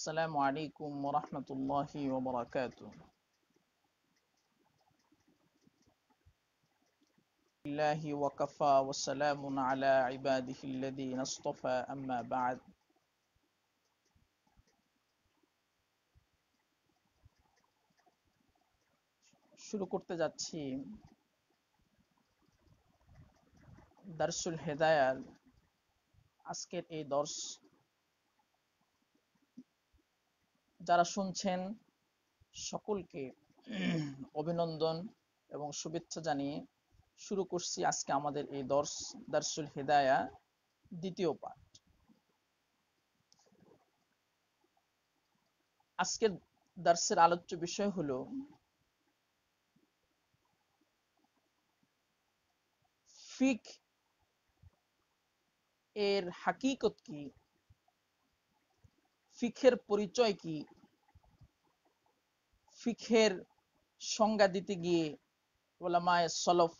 السلام عليكم ورحمة الله وبركاته الله وكفى وسلام على عباده الذين اصطفى أما بعد شروع করতে যাচ্ছি درس হেদায়ার আজকের এই درس যারা শুনছেন সকলকে অভিনন্দন এবং শুভেচ্ছা জানিয়ে শুরু করছি আজকে আমাদের এই দর্শ দার্সুল হেদায়া দ্বিতীয় পাঠ আজকের দার্সের আলোচ্য বিষয় হলো ফিক এর হাকিকত কি ফিখের পরিচয় কি ফিখের সংজ্ঞা দিতে গিয়ে ওলামায় সলফ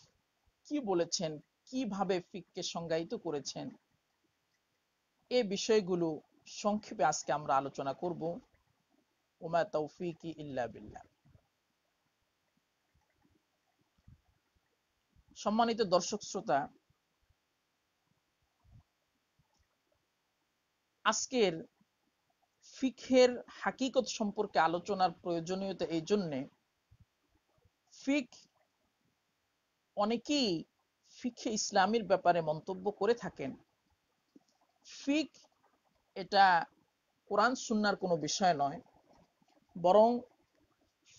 কি বলেছেন কিভাবে ফিককে সংজ্ঞায়িত করেছেন এ বিষয়গুলো সংক্ষেপে আজকে আমরা আলোচনা করব ওমা তৌফিকি ইল্লা বিল্লাহ সম্মানিত দর্শক শ্রোতা আজকের ফিকের হাকিকত সম্পর্কে আলোচনার প্রয়োজনীয়তা এই জন্যে ফিক অনেকেই ফিখে ইসলামের ব্যাপারে মন্তব্য করে থাকেন ফিক এটা কোরআন সুন্নার কোনো বিষয় নয় বরং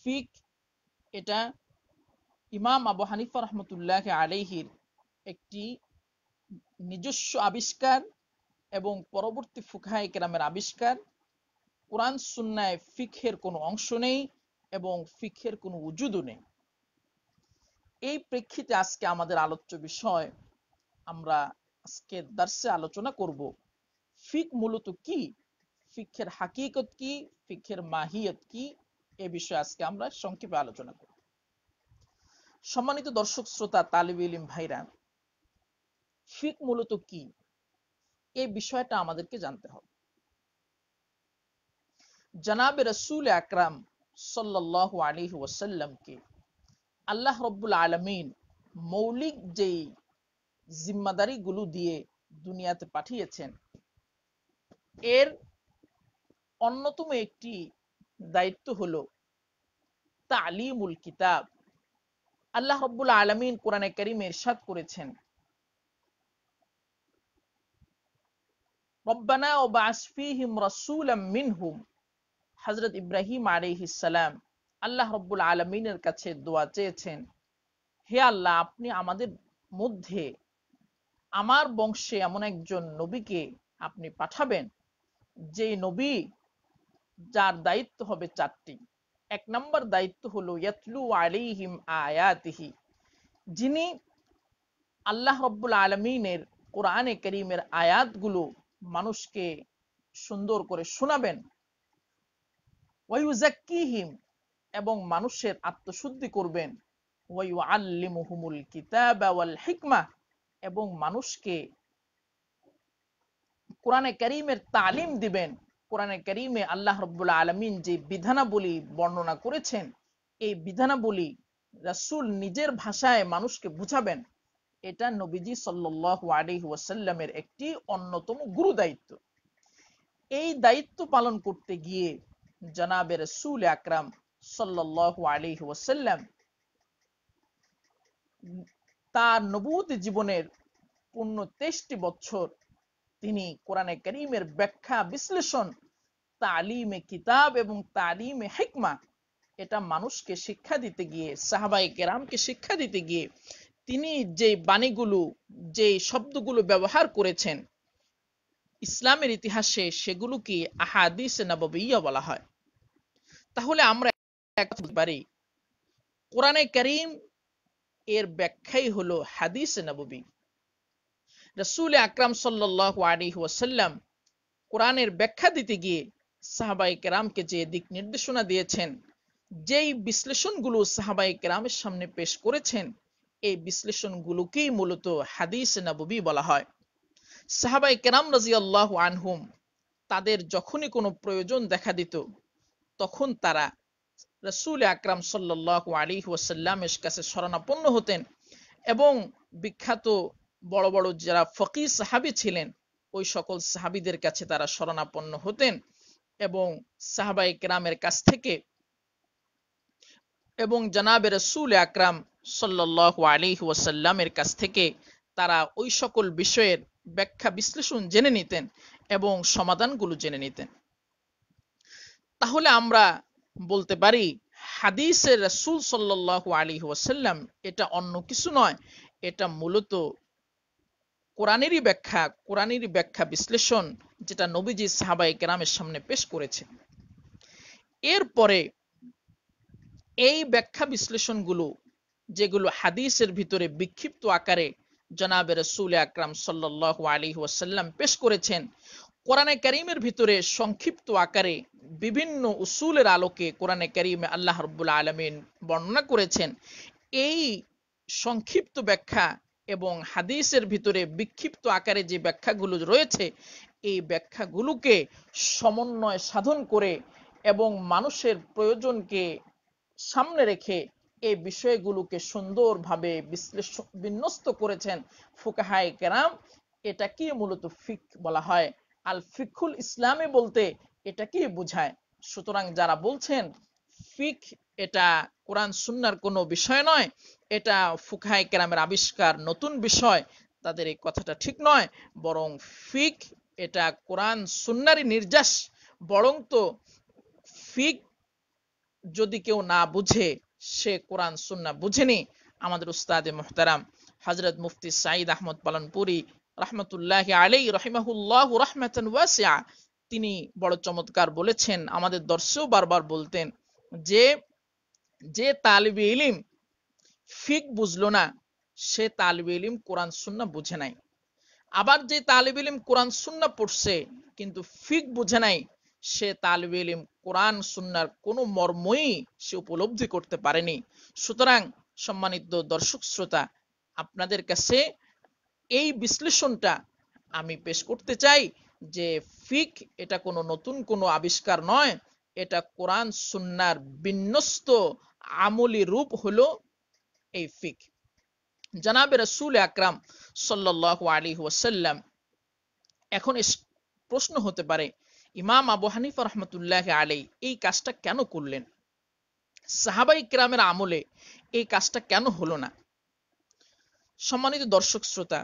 ফিক এটা ইমাম আবু হানিফা রহমতুল্লাহ আলহির একটি নিজস্ব আবিষ্কার এবং পরবর্তী ফুকাহ কেরামের আবিষ্কার কোরআন সুন্নায় ফিখের কোনো অংশ নেই এবং ফিখের কোনো উজুদও নেই এই প্রেক্ষিতে আজকে আমাদের আলোচ্য বিষয় আমরা আজকে দার্সে আলোচনা করব ফিক মূলত কি ফিক্ষের হাকিকত কি ফিক্ষের মাহিয়ত কি এ বিষয়ে আজকে আমরা সংক্ষেপে আলোচনা করব সম্মানিত দর্শক শ্রোতা তালিব ইলিম ভাইরা ফিক মূলত কি এ বিষয়টা আমাদেরকে জানতে হবে জনাব রসুল আকরাম সাল্লাহ আলী ওয়াসাল্লামকে আল্লাহ রব্বুল আলমিন মৌলিক যেই জিম্মাদারিগুলো দিয়ে দুনিয়াতে পাঠিয়েছেন এর অন্যতম একটি দায়িত্ব হল তালিমুল কিতাব আল্লাহ রব্বুল আলমিন কোরআনে করিম এরশাদ করেছেন রব্বানা ও বাসফিহিম রসুলাম মিনহুম হজরত ইব্রাহিম আলিহিসাল্লাম আল্লাহ রব্বুল আলমিনের কাছে দোয়া চেয়েছেন হে আল্লাহ আপনি আমাদের মধ্যে আমার বংশে এমন একজন নবীকে আপনি পাঠাবেন যে নবী যার দায়িত্ব হবে চারটি এক নম্বর দায়িত্ব হলো ইয়াতলু আলিহিম আয়াতিহি যিনি আল্লাহ রব্বুল আলমিনের কোরআনে করিমের আয়াতগুলো মানুষকে সুন্দর করে শোনাবেন ওয়াইউজাক্কিহিম এবং মানুষের আত্মশুদ্ধি করবেন ওয়াইউ আল্লিমুহুমুল কিতাবা ওয়াল হিকমা এবং মানুষকে কোরআনে করিমের তালিম দিবেন কোরআনে করিমে আল্লাহ রব্বুল আলমিন যে বিধানাবলী বর্ণনা করেছেন এই বিধানাবলী রাসুল নিজের ভাষায় মানুষকে বুঝাবেন এটা নবীজি সাল্লু আলি ওয়াসাল্লামের একটি অন্যতম গুরু দায়িত্ব এই দায়িত্ব পালন করতে গিয়ে জনাবে রসুল আকরাম সাল্লু আলী ওসাল্লাম তার নবুত জীবনের পূর্ণ তেইশটি বছর তিনি কোরআনে করিমের ব্যাখ্যা বিশ্লেষণ তালিমে কিতাব এবং তালিমে হেকমা এটা মানুষকে শিক্ষা দিতে গিয়ে সাহাবাই কেরামকে শিক্ষা দিতে গিয়ে তিনি যে বাণীগুলো যে শব্দগুলো ব্যবহার করেছেন ইসলামের ইতিহাসে সেগুলোকে আহাদিস নববইয়া বলা হয় তাহলে আমরা পারি কোরআনে করিম এর ব্যাখ্যাই হলো হাদিস নববী রসুল আকরাম সাল্লাহ আলী ওয়াসাল্লাম কোরআনের ব্যাখ্যা দিতে গিয়ে সাহাবাই কেরামকে যে দিক নির্দেশনা দিয়েছেন যেই বিশ্লেষণগুলো সাহাবাই কেরামের সামনে পেশ করেছেন এই বিশ্লেষণগুলোকেই মূলত হাদিস নববী বলা হয় সাহাবাই কেরাম রাজি আল্লাহ আনহুম তাদের যখনই কোনো প্রয়োজন দেখা দিত তখন তারা রসুল আকরাম সাল্লাহ আলী ওয়াসাল্লামের কাছে শরণাপন্ন হতেন এবং বিখ্যাত বড় বড় যারা ফকির সাহাবি ছিলেন ওই সকল সাহাবিদের কাছে তারা শরণাপন্ন হতেন এবং সাহাবা ইকরামের কাছ থেকে এবং জানাবে রসুল আকরাম সাল্লাহ আলী ওয়াসাল্লামের কাছ থেকে তারা ওই সকল বিষয়ের ব্যাখ্যা বিশ্লেষণ জেনে নিতেন এবং সমাধানগুলো জেনে নিতেন তাহলে আমরা বলতে পারি হাদিসের রাসুল সাল্লাহ আলী ওয়াসাল্লাম এটা অন্য কিছু নয় এটা মূলত কোরআনেরই ব্যাখ্যা কোরআনেরই ব্যাখ্যা বিশ্লেষণ যেটা নবীজি সাহাবাই গ্রামের সামনে পেশ করেছে এরপরে এই ব্যাখ্যা বিশ্লেষণগুলো যেগুলো হাদিসের ভিতরে বিক্ষিপ্ত আকারে জনাবের রসুল আকরাম সাল্লাহ আলী ওয়াসাল্লাম পেশ করেছেন কোরআনে করিমের ভিতরে সংক্ষিপ্ত আকারে বিভিন্ন উসুলের আলোকে কোরআনে করিমে আল্লাহ রব্বুল আলমিন বর্ণনা করেছেন এই সংক্ষিপ্ত ব্যাখ্যা এবং হাদিসের ভিতরে বিক্ষিপ্ত আকারে যে ব্যাখ্যাগুলো রয়েছে এই ব্যাখ্যাগুলোকে সমন্বয় সাধন করে এবং মানুষের প্রয়োজনকে সামনে রেখে এই বিষয়গুলোকে সুন্দরভাবে বিশ্লেষণ বিন্যস্ত করেছেন ফুকাহায় কেরাম এটাকে মূলত ফিক বলা হয় আল ফিকুল ইসলামে বলতে এটাকেই বোঝায় সুতরাং যারা বলছেন ফিক এটা কোরআন সুন্নার কোনো বিষয় নয় এটা ফুকায় কেরামের আবিষ্কার নতুন বিষয় তাদের এই কথাটা ঠিক নয় বরং ফিক এটা কোরআন সুন্নারই নির্যাস বরং তো ফিক যদি কেউ না বুঝে সে কোরআন সুন্না বুঝেনি আমাদের উস্তাদে মোহতারাম হজরত মুফতি সাঈদ আহমদ পালনপুরি রহমতুল্লাহ আলাই রহিমাহুল্লাহ রহমাতান ওয়াসিয়া তিনি বড় চমৎকার বলেছেন আমাদের দর্শক বারবার বলতেন যে যে তালিবে ইলিম ফিক বুঝলো না সে তালিবে ইলিম কোরআন শূন্য বুঝে নাই আবার যে তালিব ইলিম কোরআন শূন্য পড়ছে কিন্তু ফিক বুঝে নাই সে তালিব ইলিম কোরআন শূন্যার কোনো মর্মই সে উপলব্ধি করতে পারেনি সুতরাং সম্মানিত দর্শক শ্রোতা আপনাদের কাছে এই বিশ্লেষণটা আমি পেশ করতে চাই যে ফিক এটা কোনো নতুন কোনো আবিষ্কার নয় এটা কোরআন সুন্নার বিন্যস্ত আমলি রূপ হলো এই ফিক জানাবে রসুল আকরাম সাল্লাহ আলী ওয়াসাল্লাম এখন প্রশ্ন হতে পারে ইমাম আবু হানিফ রহমতুল্লাহ আলী এই কাজটা কেন করলেন সাহাবাই ক্রামের আমলে এই কাজটা কেন হলো না সম্মানিত দর্শক শ্রোতা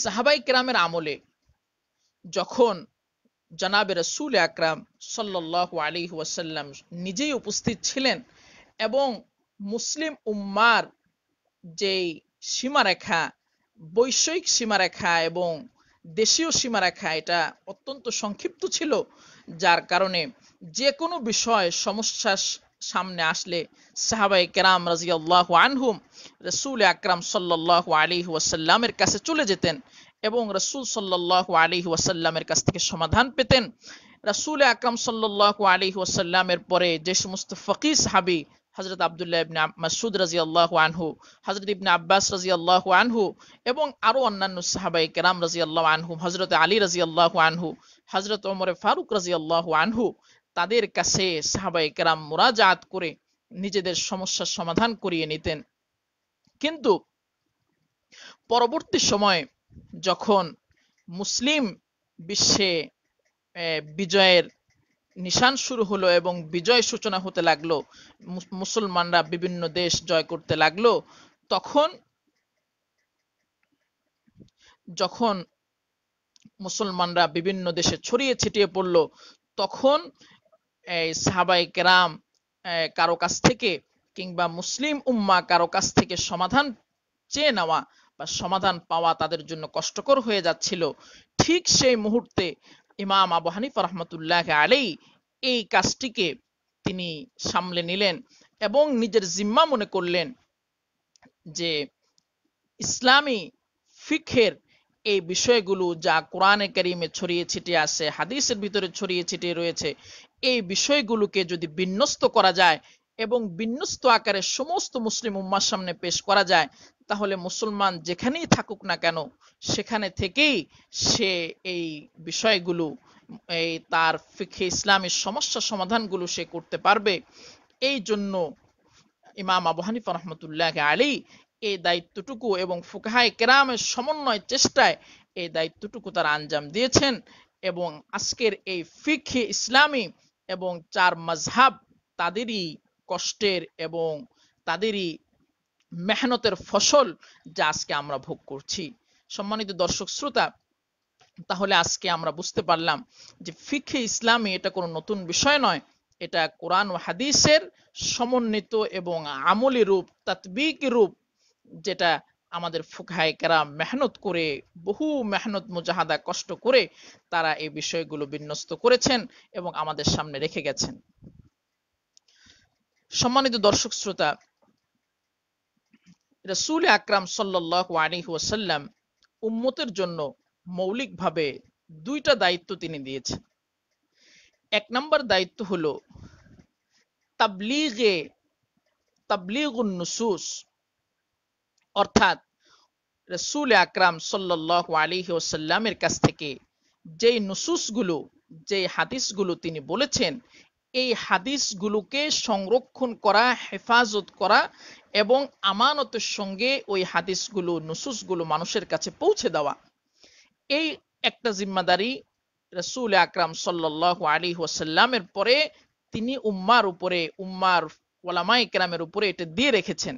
সাহাবাই কেরামের আমলে যখন জানাবে রসুল আকরাম সাল্লাহ আলী ওয়াসাল্লাম নিজেই উপস্থিত ছিলেন এবং মুসলিম উম্মার যেই সীমারেখা বৈষয়িক সীমারেখা এবং দেশীয় সীমারেখা এটা অত্যন্ত সংক্ষিপ্ত ছিল যার কারণে যে কোনো বিষয় সমস্যা সামনে আসলে সাহাবাই কেরাম রাজিয়াল্লাহ আনহুম রসুল আকরাম সাল্লাহ আলী ওয়াসাল্লামের কাছে চলে যেতেন এবং রসুল সাল্লাহ আলী ওয়াসাল্লামের কাছ থেকে সমাধান পেতেন রসুল আকরাম সাল্লাহ আলী ওয়াসাল্লামের পরে যে সমস্ত ফকি সাহাবি হজরত আবদুল্লাহ ইবনে মাসুদ রাজি আল্লাহ আনহু হজরত ইবনে আব্বাস রাজি আল্লাহ আনহু এবং আরও অন্যান্য সাহাবাই কেরাম রাজি আল্লাহ আনহু হজরত আলী রাজি আল্লাহ আনহু হজরত ওমর ফারুক রাজি আল্লাহ আনহু তাদের কাছে সাহাবাই কেরাম মোরাজাত করে নিজেদের সমস্যার সমাধান করিয়ে নিতেন কিন্তু পরবর্তী সময় যখন মুসলিম বিশ্বে বিজয়ের নিশান শুরু হলো এবং বিজয় সূচনা হতে লাগলো মুসলমানরা বিভিন্ন দেশ জয় করতে লাগলো তখন যখন মুসলমানরা বিভিন্ন দেশে ছড়িয়ে ছিটিয়ে পড়ল তখন সাহাবাই কেরাম কারো কাছ থেকে কিংবা মুসলিম উম্মা কারো কাছ থেকে সমাধান চেয়ে নেওয়া বা সমাধান পাওয়া তাদের জন্য কষ্টকর হয়ে যাচ্ছিল ঠিক সেই মুহূর্তে ইমাম আবু হানিফ রহমতুল্লাহ আলী এই কাজটিকে তিনি সামলে নিলেন এবং নিজের জিম্মা মনে করলেন যে ইসলামী ফিখের এই বিষয়গুলো যা কোরআনে কারিমে ছড়িয়ে ছিটিয়ে আছে হাদিসের ভিতরে ছড়িয়ে ছিটিয়ে রয়েছে এই বিষয়গুলোকে যদি বিন্যস্ত করা যায় এবং বিন্যস্ত আকারে সমস্ত মুসলিম উম্মার সামনে পেশ করা যায় তাহলে মুসলমান যেখানেই থাকুক না কেন সেখানে থেকেই সে এই বিষয়গুলো এই তার ফিখে ইসলামের সমস্যা সমাধানগুলো সে করতে পারবে এই জন্য ইমাম আবু হানিফা রহমতুল্লাহ আলী এই দায়িত্বটুকু এবং ফুকাহায় কেরামের সমন্বয় চেষ্টায় এই দায়িত্বটুকু তারা আঞ্জাম দিয়েছেন এবং আজকের এই ফিখে ইসলামী এবং চার মজহাব তাদেরই কষ্টের এবং তাদেরই মেহনতের ফসল যা আজকে আমরা ভোগ করছি সম্মানিত দর্শক শ্রোতা তাহলে আজকে আমরা বুঝতে পারলাম যে ফিখে ইসলামী এটা কোনো নতুন বিষয় নয় এটা কোরআন ও হাদিসের সমন্বিত এবং আমলি রূপ তাত্বিক রূপ যেটা আমাদের ফুকায় কেরাম মেহনত করে বহু মেহনত মুজাহাদা কষ্ট করে তারা এই বিষয়গুলো বিন্যস্ত করেছেন এবং আমাদের সামনে রেখে গেছেন সম্মানিত দর্শক শ্রোতা রসুল আকরাম সাল্লাহ আলী ওয়াসাল্লাম উম্মতের জন্য মৌলিকভাবে দুইটা দায়িত্ব তিনি দিয়েছেন এক নম্বর দায়িত্ব হলো তাবলিগে তাবলিগুন নুসুস অর্থাৎ রসুল আকরাম সাল্লাহ আলী ওসাল্লামের কাছ থেকে যেই নুসুসগুলো যে হাদিসগুলো তিনি বলেছেন এই হাদিসগুলোকে সংরক্ষণ করা হেফাজত করা এবং আমানতের সঙ্গে ওই হাদিসগুলো নুসুসগুলো মানুষের কাছে পৌঁছে দেওয়া এই একটা জিম্মাদারি রসুল আকরাম সাল্লাহ আলী ওসাল্লামের পরে তিনি উম্মার উপরে উম্মার ওলামা ইকরামের উপরে এটা দিয়ে রেখেছেন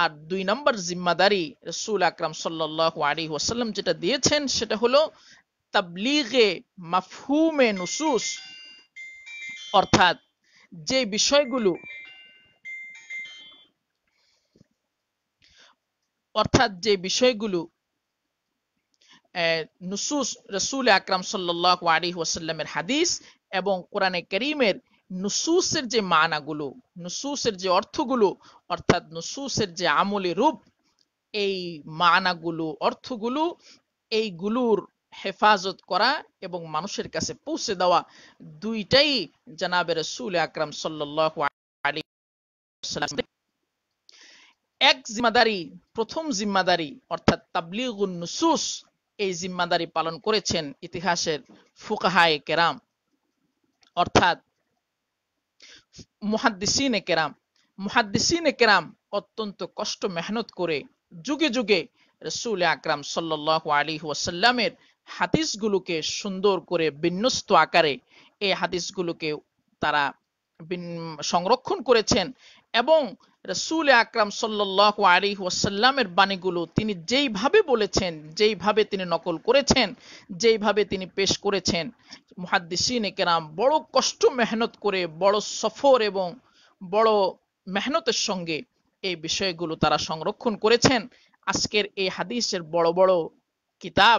আর দুই নম্বর জিম্মাদারি রসুল আকরাম সাল্লাহ আলী ওয়াসাল্লাম যেটা দিয়েছেন সেটা হলো তাবলিগে মাফহুমে নুসুস অর্থাৎ যে বিষয়গুলো অর্থাৎ যে বিষয়গুলো নুসুস রসুল আকরাম সাল্লাহ আলী ওয়াসাল্লামের হাদিস এবং কোরআনে করিমের নুসুসের যে মানাগুলো নুসুসের যে অর্থগুলো অর্থাৎ নুসুসের যে আমলে রূপ এই মানাগুলো অর্থগুলো এইগুলোর হেফাজত করা এবং মানুষের কাছে পৌঁছে দেওয়া দুইটাই জানাবের সুল আকরাম সাল্লাহ এক জিম্মাদারি প্রথম জিম্মাদারি অর্থাৎ তাবলিগুন নুসুস এই জিম্মাদারি পালন করেছেন ইতিহাসের ফুকাহায় কেরাম অর্থাৎ মুহাদ্দিসিনে কেরাম মুহাদ্দিসিনে কেরাম অত্যন্ত কষ্ট মেহনত করে যুগে যুগে রসুল আকরাম সাল্লাহ আলী ওয়াসাল্লামের হাদিসগুলোকে সুন্দর করে বিন্যস্ত আকারে এই হাদিসগুলোকে তারা সংরক্ষণ করেছেন এবং রসুল আকরাম সাল্লাহ আলী ওয়াসাল্লামের বাণীগুলো তিনি যেইভাবে বলেছেন যেইভাবে তিনি নকল করেছেন যেইভাবে তিনি পেশ করেছেন মহাদিসিন কেরাম বড় কষ্ট মেহনত করে বড় সফর এবং বড় মেহনতের সঙ্গে এই বিষয়গুলো তারা সংরক্ষণ করেছেন আজকের এই হাদিসের বড় বড় কিতাব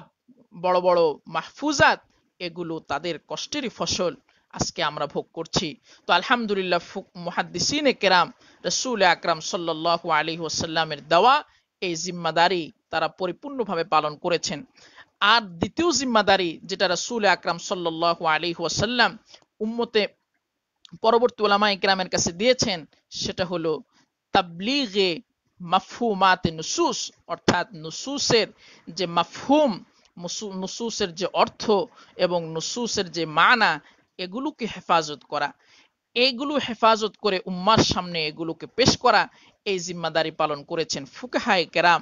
বড় বড় মাহফুজাত এগুলো তাদের কষ্টেরই ফসল আজকে আমরা ভোগ করছি তো আলহামদুলিল্লাহ মুহাদ্দিসিন কেরাম রসুল আকরাম সাল্লাহ আলী ওসাল্লামের দেওয়া এই জিম্মাদারি তারা পরিপূর্ণভাবে পালন করেছেন আর দ্বিতীয় জিম্মাদারি যেটা রসুল আকরাম সাল্লাহ আলী ওসাল্লাম উম্মতে পরবর্তী ওলামা ইকরামের কাছে দিয়েছেন সেটা হলো তাবলিগে মাফহুমাতে নুসুস অর্থাৎ নুসুসের যে মাফহুম নুসুসের যে অর্থ এবং নুসুসের যে মানা এগুলোকে হেফাজত করা এগুলো হেফাজত করে উম্মার সামনে এগুলোকে পেশ করা এই জিম্মাদারি পালন করেছেন ফুকাহায় কেরাম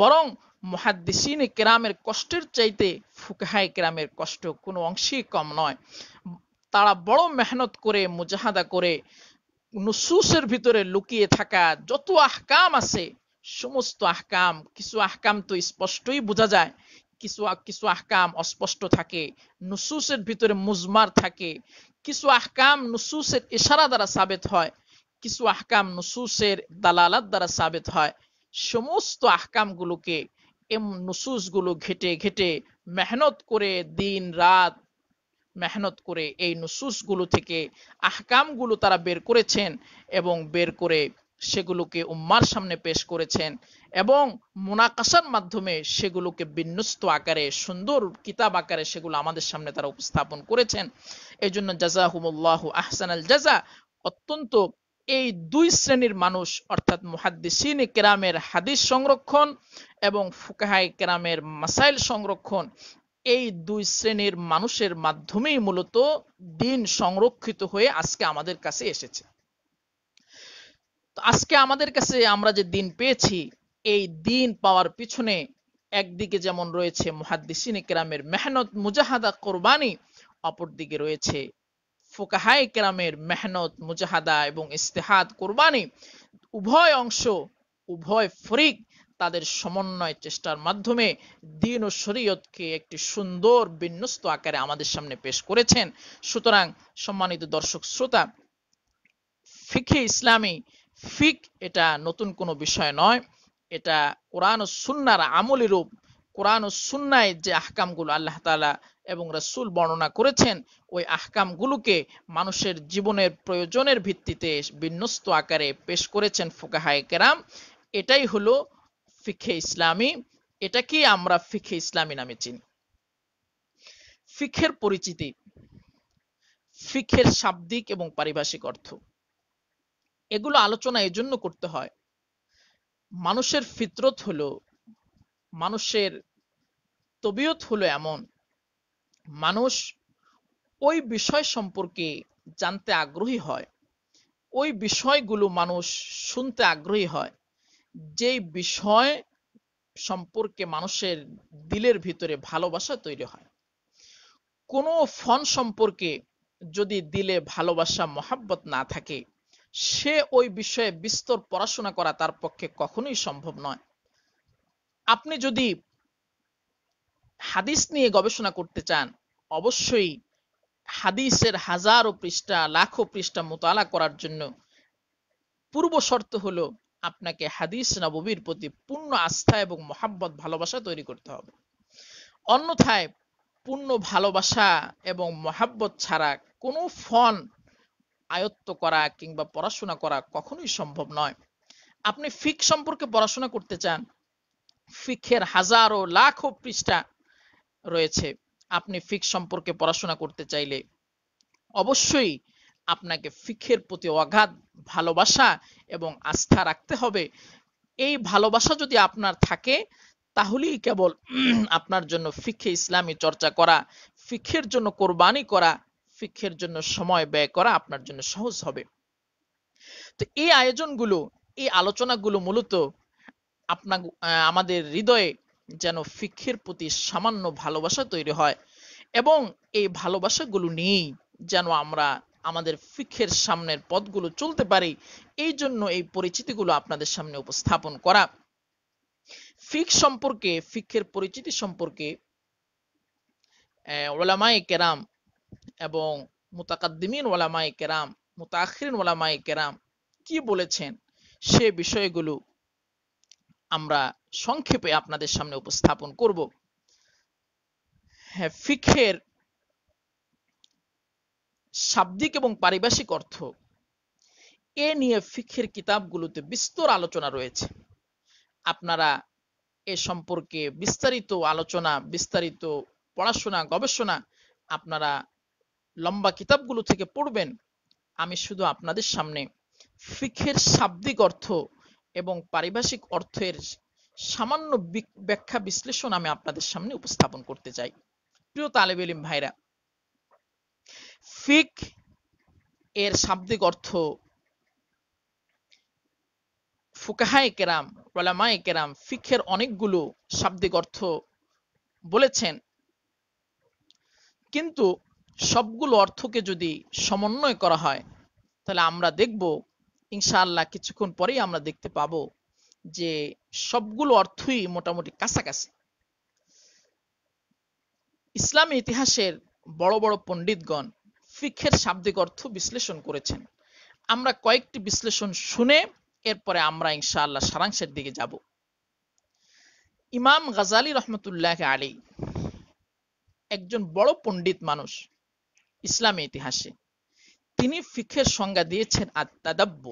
বরং মহাদ্দিসিন কেরামের কষ্টের চাইতে ফুকাহায় কেরামের কষ্ট কোনো অংশেই কম নয় তারা বড় মেহনত করে মুজাহাদা করে নুসুসের ভিতরে লুকিয়ে থাকা যত আহকাম আছে সমস্ত আহকাম কিছু আহকাম তো স্পষ্টই বোঝা যায় কিছু কিছু আহকাম অস্পষ্ট থাকে নুসুসের ভিতরে মুজমার থাকে কিছু আহকাম নুসুসের ইশারা দ্বারা সাবেত হয় কিছু আহকাম নুসুসের দালালাত দ্বারা সাবেত হয় সমস্ত আহকামগুলোকে এম নুসুসগুলো ঘেটে ঘেটে মেহনত করে দিন রাত মেহনত করে এই নুসুসগুলো থেকে আহকামগুলো তারা বের করেছেন এবং বের করে সেগুলোকে উম্মার সামনে পেশ করেছেন এবং মোনাকাশার মাধ্যমে সেগুলোকে বিন্যস্ত আকারে সুন্দর কিতাব আকারে সেগুলো আমাদের সামনে তারা উপস্থাপন করেছেন এই জন্য জাজা হুমুল্লাহ আহসান আল জাজা অত্যন্ত এই দুই শ্রেণীর মানুষ অর্থাৎ মহাদ্দিসিন কেরামের হাদিস সংরক্ষণ এবং ফুকাহাই কেরামের মাসাইল সংরক্ষণ এই দুই শ্রেণীর মানুষের মাধ্যমেই মূলত দিন সংরক্ষিত হয়ে আজকে আমাদের কাছে এসেছে তো আজকে আমাদের কাছে আমরা যে দিন পেয়েছি এই দিন পাওয়ার পিছনে একদিকে যেমন রয়েছে মুহাদ্দিসিন কেরামের মেহনত মুজাহাদা কোরবানি অপরদিকে রয়েছে ফোকাহাই কেরামের মেহনত মুজাহাদা এবং ইস্তেহাদ কোরবানি উভয় অংশ উভয় ফরিক তাদের সমন্বয় চেষ্টার মাধ্যমে দিন ও শরীয়তকে একটি সুন্দর বিন্যস্ত আকারে আমাদের সামনে পেশ করেছেন সুতরাং সম্মানিত দর্শক শ্রোতা ফিখে ইসলামী ফিক এটা নতুন কোনো বিষয় নয় এটা কোরআন ও সুন্নার রূপ কোরআন ও সুন্নায় যে আহকামগুলো আল্লাহ তালা এবং রসুল বর্ণনা করেছেন ওই আহকামগুলোকে মানুষের জীবনের প্রয়োজনের ভিত্তিতে বিন্যস্ত আকারে পেশ করেছেন ফোকাহায় কেরাম এটাই হলো ফিখে ইসলামী এটাকে আমরা ফিখে ইসলামী নামে চিনি ফিখের পরিচিতি ফিখের শাব্দিক এবং পারিভাষিক অর্থ এগুলো আলোচনা এজন্য করতে হয় মানুষের ফিতরত হলো মানুষের তবিয়ত হলো এমন মানুষ ওই বিষয় সম্পর্কে জানতে আগ্রহী হয় ওই বিষয়গুলো মানুষ শুনতে আগ্রহী হয় যে বিষয় সম্পর্কে মানুষের দিলের ভিতরে ভালোবাসা তৈরি হয় কোনো ফন সম্পর্কে যদি দিলে ভালোবাসা মহাব্বত না থাকে সে ওই বিষয়ে বিস্তর পড়াশোনা করা তার পক্ষে কখনোই সম্ভব নয় আপনি যদি হাদিস নিয়ে গবেষণা করতে চান অবশ্যই হাদিসের হাজারো পৃষ্ঠা লাখো পৃষ্ঠা মোতালা করার জন্য পূর্ব শর্ত হল আপনাকে হাদিস নবীর প্রতি পূর্ণ আস্থা এবং মহাব্বত ভালোবাসা তৈরি করতে হবে অন্যথায় পূর্ণ ভালোবাসা এবং মহাব্বত ছাড়া কোনো ফন আয়ত্ত করা কিংবা পড়াশোনা করা কখনোই সম্ভব নয় আপনি ফিক সম্পর্কে পড়াশোনা করতে চান ফিকের হাজারো লাখো পৃষ্ঠা রয়েছে আপনি ফিক সম্পর্কে পড়াশোনা করতে চাইলে অবশ্যই আপনাকে ফিকের প্রতি অগাধ ভালোবাসা এবং আস্থা রাখতে হবে এই ভালোবাসা যদি আপনার থাকে তাহলেই কেবল আপনার জন্য ফিখে ইসলামী চর্চা করা ফিখের জন্য কোরবানি করা ফিক্ষের জন্য সময় ব্যয় করা আপনার জন্য সহজ হবে তো এই আয়োজনগুলো এই আলোচনাগুলো মূলত আপনা আমাদের হৃদয়ে যেন ফিক্ষের প্রতি সামান্য ভালোবাসা তৈরি হয় এবং এই ভালোবাসাগুলো নিয়েই যেন আমরা আমাদের ফিক্ষের সামনের পথগুলো চলতে পারি এই জন্য এই পরিচিতিগুলো আপনাদের সামনে উপস্থাপন করা ফিক সম্পর্কে ফিক্ষের পরিচিতি সম্পর্কে ওলামায়ে কেরাম এবং মুতাকাদ্দিমিন ওলামাই কেরাম মুতাখরিন ওলামাই কেরাম কি বলেছেন সে বিষয়গুলো আমরা সংক্ষেপে আপনাদের সামনে উপস্থাপন করব হ্যাঁ ফিখের শাব্দিক এবং পারিভাষিক অর্থ এ নিয়ে ফিখের কিতাবগুলোতে বিস্তর আলোচনা রয়েছে আপনারা এ সম্পর্কে বিস্তারিত আলোচনা বিস্তারিত পড়াশোনা গবেষণা আপনারা লম্বা কিতাবগুলো থেকে পড়বেন আমি শুধু আপনাদের সামনে ফিখের শাব্দিক অর্থ এবং পারিভাষিক অর্থের সামান্য ব্যাখ্যা বিশ্লেষণ আমি আপনাদের সামনে উপস্থাপন করতে চাই প্রিয় তালেব এলিম ভাইরা ফিক এর শাব্দিক অর্থ ফুকাহায় কেরাম ওলামায় কেরাম ফিখের অনেকগুলো শাব্দিক অর্থ বলেছেন কিন্তু সবগুলো অর্থকে যদি সমন্বয় করা হয় তাহলে আমরা দেখব ইনশাআল্লাহ কিছুক্ষণ পরেই আমরা দেখতে পাবো যে সবগুলো অর্থই মোটামুটি কাছাকাছি ইসলামী ইতিহাসের বড় বড় পণ্ডিতগণ ফিখের শাব্দিক অর্থ বিশ্লেষণ করেছেন আমরা কয়েকটি বিশ্লেষণ শুনে এরপরে আমরা ইনশাআল্লাহ সারাংশের দিকে যাব ইমাম গাজালি রহমতুল্লাহ আলী একজন বড় পণ্ডিত মানুষ ইসলামী ইতিহাসে তিনি ফিখের সংজ্ঞা দিয়েছেন আত্মাদাব্য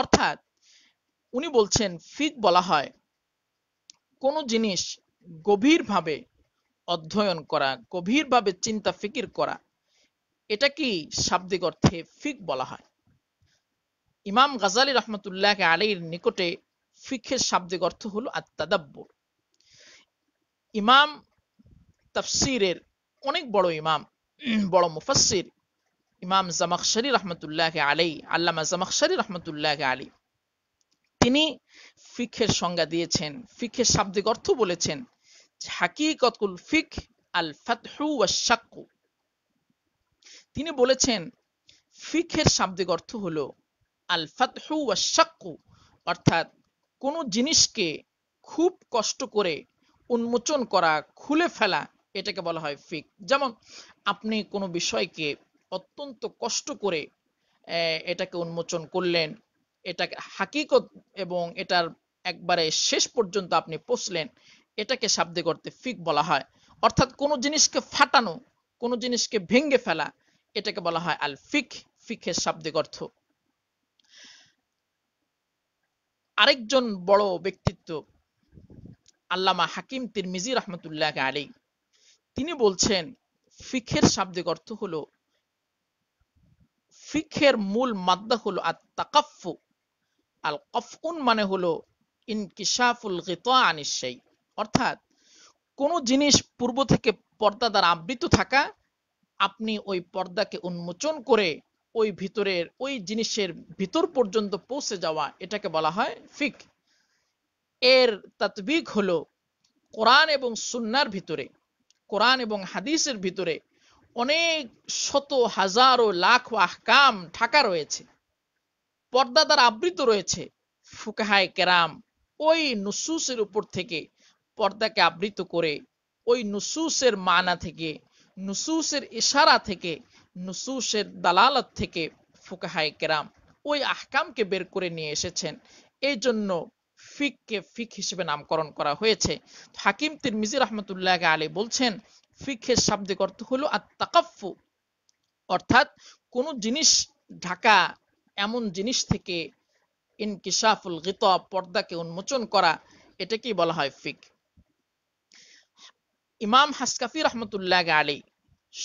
অর্থাৎ উনি বলছেন ফিক বলা হয় কোনো জিনিস গভীরভাবে অধ্যয়ন করা গভীরভাবে চিন্তা ফিকির করা এটা কি শাব্দিক অর্থে ফিক বলা হয় ইমাম গাজালি রহমতুল্লাহ আলীর নিকটে ফিকের শাব্দিক অর্থ হল আত্মাদাব্বর ইমাম তাফসিরের অনেক বড় ইমাম বড় মুফাসির ইমাম জামাকশারি রহমতুল্লাহ আলী আল্লামা জামাকশারি রহমতুল্লাহ আলী তিনি ফিখের সংজ্ঞা দিয়েছেন ফিখের শাব্দিক অর্থ বলেছেন হাকিকতুল ফিক আল ফাতহু ওয়াশাক্কু তিনি বলেছেন ফিখের শাব্দিক অর্থ হলো আল ফাতহু ওয়াশাক্কু অর্থাৎ কোনো জিনিসকে খুব কষ্ট করে উন্মোচন করা খুলে ফেলা এটাকে বলা হয় ফিক যেমন আপনি কোনো বিষয়কে অত্যন্ত কষ্ট করে এটাকে উন্মোচন করলেন এটাকে হাকিকত এবং এটার একবারে শেষ পর্যন্ত আপনি পৌঁছলেন এটাকে শাব্দে করতে ফিক বলা হয় অর্থাৎ কোনো জিনিসকে ফাটানো কোনো জিনিসকে ভেঙে ফেলা এটাকে বলা হয় আল ফিক ফিকের শাব্দিক অর্থ আরেকজন বড় ব্যক্তিত্ব আল্লামা হাকিম তিরমিজি রহমতুল্লাহ আলী তিনি বলছেন ফিখের শাব্দিক অর্থ হলো ফিখের মূল মাদ্দা হলো আর তাকাফু আল কফকুন মানে হলো ইনকিসাফুল আনিসাই অর্থাৎ কোন জিনিস পূর্ব থেকে পর্দা দ্বারা আবৃত থাকা আপনি ওই পর্দাকে উন্মোচন করে ওই ভিতরের ওই জিনিসের ভিতর পর্যন্ত পৌঁছে যাওয়া এটাকে বলা হয় ফিক এর তাত্বিক হলো কোরআন এবং সুন্নার ভিতরে কোরআন এবং হাদিসের ভিতরে অনেক শত হাজারো লাখ আহকাম ঢাকা রয়েছে পর্দা দ্বারা আবৃত রয়েছে ফুকাহায় কেরাম ওই নুসুসের উপর থেকে পর্দাকে আবৃত করে ওই নুসুসের মানা থেকে নুসুসের ইশারা থেকে নুসুসের দালালত থেকে ফুকাহায় কেরাম ওই আহকামকে বের করে নিয়ে এসেছেন এই জন্য ফিককে ফিক হিসেবে নামকরণ করা হয়েছে হাকিম তির মিজির রহমতুল্লাহ আলী বলছেন ফিকের শাব্দিক অর্থ হল আর তাকাফু অর্থাৎ কোন জিনিস ঢাকা এমন জিনিস থেকে ইনকিশাফুল গীত পর্দাকে উন্মোচন করা এটাকেই বলা হয় ফিক ইমাম হাসকাফি রহমতুল্লাহ আলী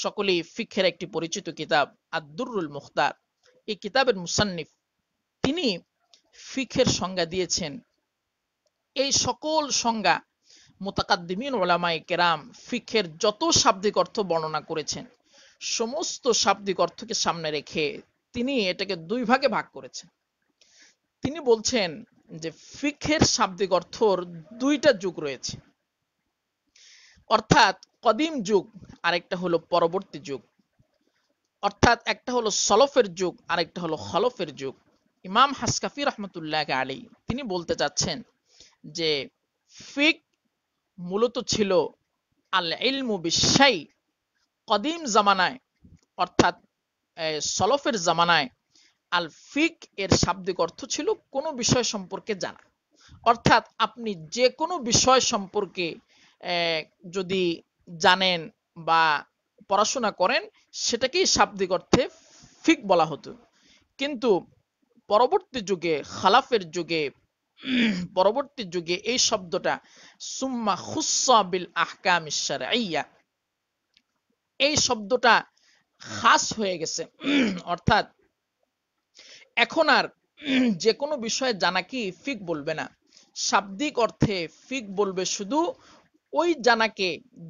সকলেই ফিকের একটি পরিচিত কিতাব আদুরুল মুখতার এই কিতাবের মুসান্নিফ তিনি ফিকের সংজ্ঞা দিয়েছেন এই সকল সংজ্ঞা মোতাকাদ্দিমিন ওলামাই কেরাম ফিখের যত শাব্দিক অর্থ বর্ণনা করেছেন সমস্ত শাব্দিক অর্থকে সামনে রেখে তিনি এটাকে দুই ভাগে ভাগ করেছেন তিনি বলছেন যে ফিখের শাব্দিক অর্থর দুইটা যুগ রয়েছে অর্থাৎ কদিম যুগ আরেকটা হলো পরবর্তী যুগ অর্থাৎ একটা হলো সলফের যুগ আরেকটা হলো হলফের যুগ ইমাম হাসকাফি রহমতুল্লাহ আলী তিনি বলতে চাচ্ছেন যে ফিক মূলত ছিল আল ইলমু বিশ্বাই কদিম জামানায় অর্থাৎ সলফের জামানায় আল ফিক এর শাব্দিক অর্থ ছিল কোনো বিষয় সম্পর্কে জানা অর্থাৎ আপনি যে কোনো বিষয় সম্পর্কে যদি জানেন বা পড়াশোনা করেন সেটাকেই শাব্দিক অর্থে ফিক বলা হতো কিন্তু পরবর্তী যুগে খালাফের যুগে পরবর্তী যুগে এই শব্দটা সুম্মা খুসা বিল আহকাম ইয়া এই শব্দটা খাস হয়ে গেছে অর্থাৎ এখন আর যে কোনো বিষয়ে জানাকি ফিক বলবে না শাব্দিক অর্থে ফিক বলবে শুধু ওই জানাকে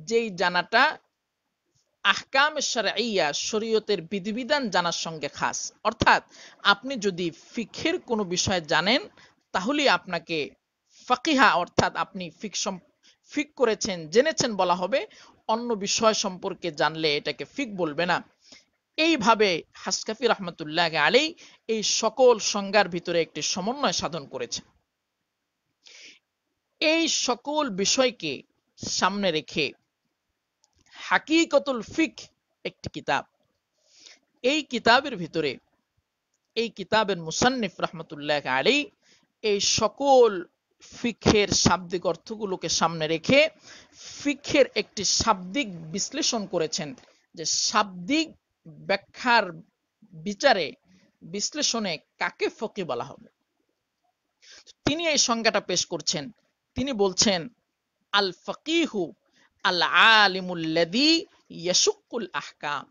যেই জানাটা আহকাম শরিয়া শরীয়তের বিধিবিধান জানার সঙ্গে খাস অর্থাৎ আপনি যদি ফিকের কোনো বিষয়ে জানেন তাহলে আপনাকে ফাকিহা অর্থাৎ আপনি ফিক ফিক করেছেন জেনেছেন বলা হবে অন্য বিষয় সম্পর্কে জানলে এটাকে ফিক বলবে না এইভাবে হাসকাফি রহমতুল্লাহ আলী এই সকল সংজ্ঞার ভিতরে একটি সমন্বয় সাধন করেছে এই সকল বিষয়কে সামনে রেখে হাকিকতুল ফিক একটি কিতাব এই কিতাবের ভিতরে এই কিতাবের মুসান্নিফ রহমতুল্লাহ আলী এই সকল ফিখের শাব্দিক অর্থগুলোকে সামনে রেখে ফিখের একটি শাব্দিক বিশ্লেষণ করেছেন যে শাব্দিক ব্যাখ্যার বিচারে বিশ্লেষণে কাকে ফকি বলা হবে তিনি এই সংজ্ঞাটা পেশ করছেন তিনি বলছেন আল ফকিহু আল আলিমুল্লাদি ইয়াসুকুল আহকাম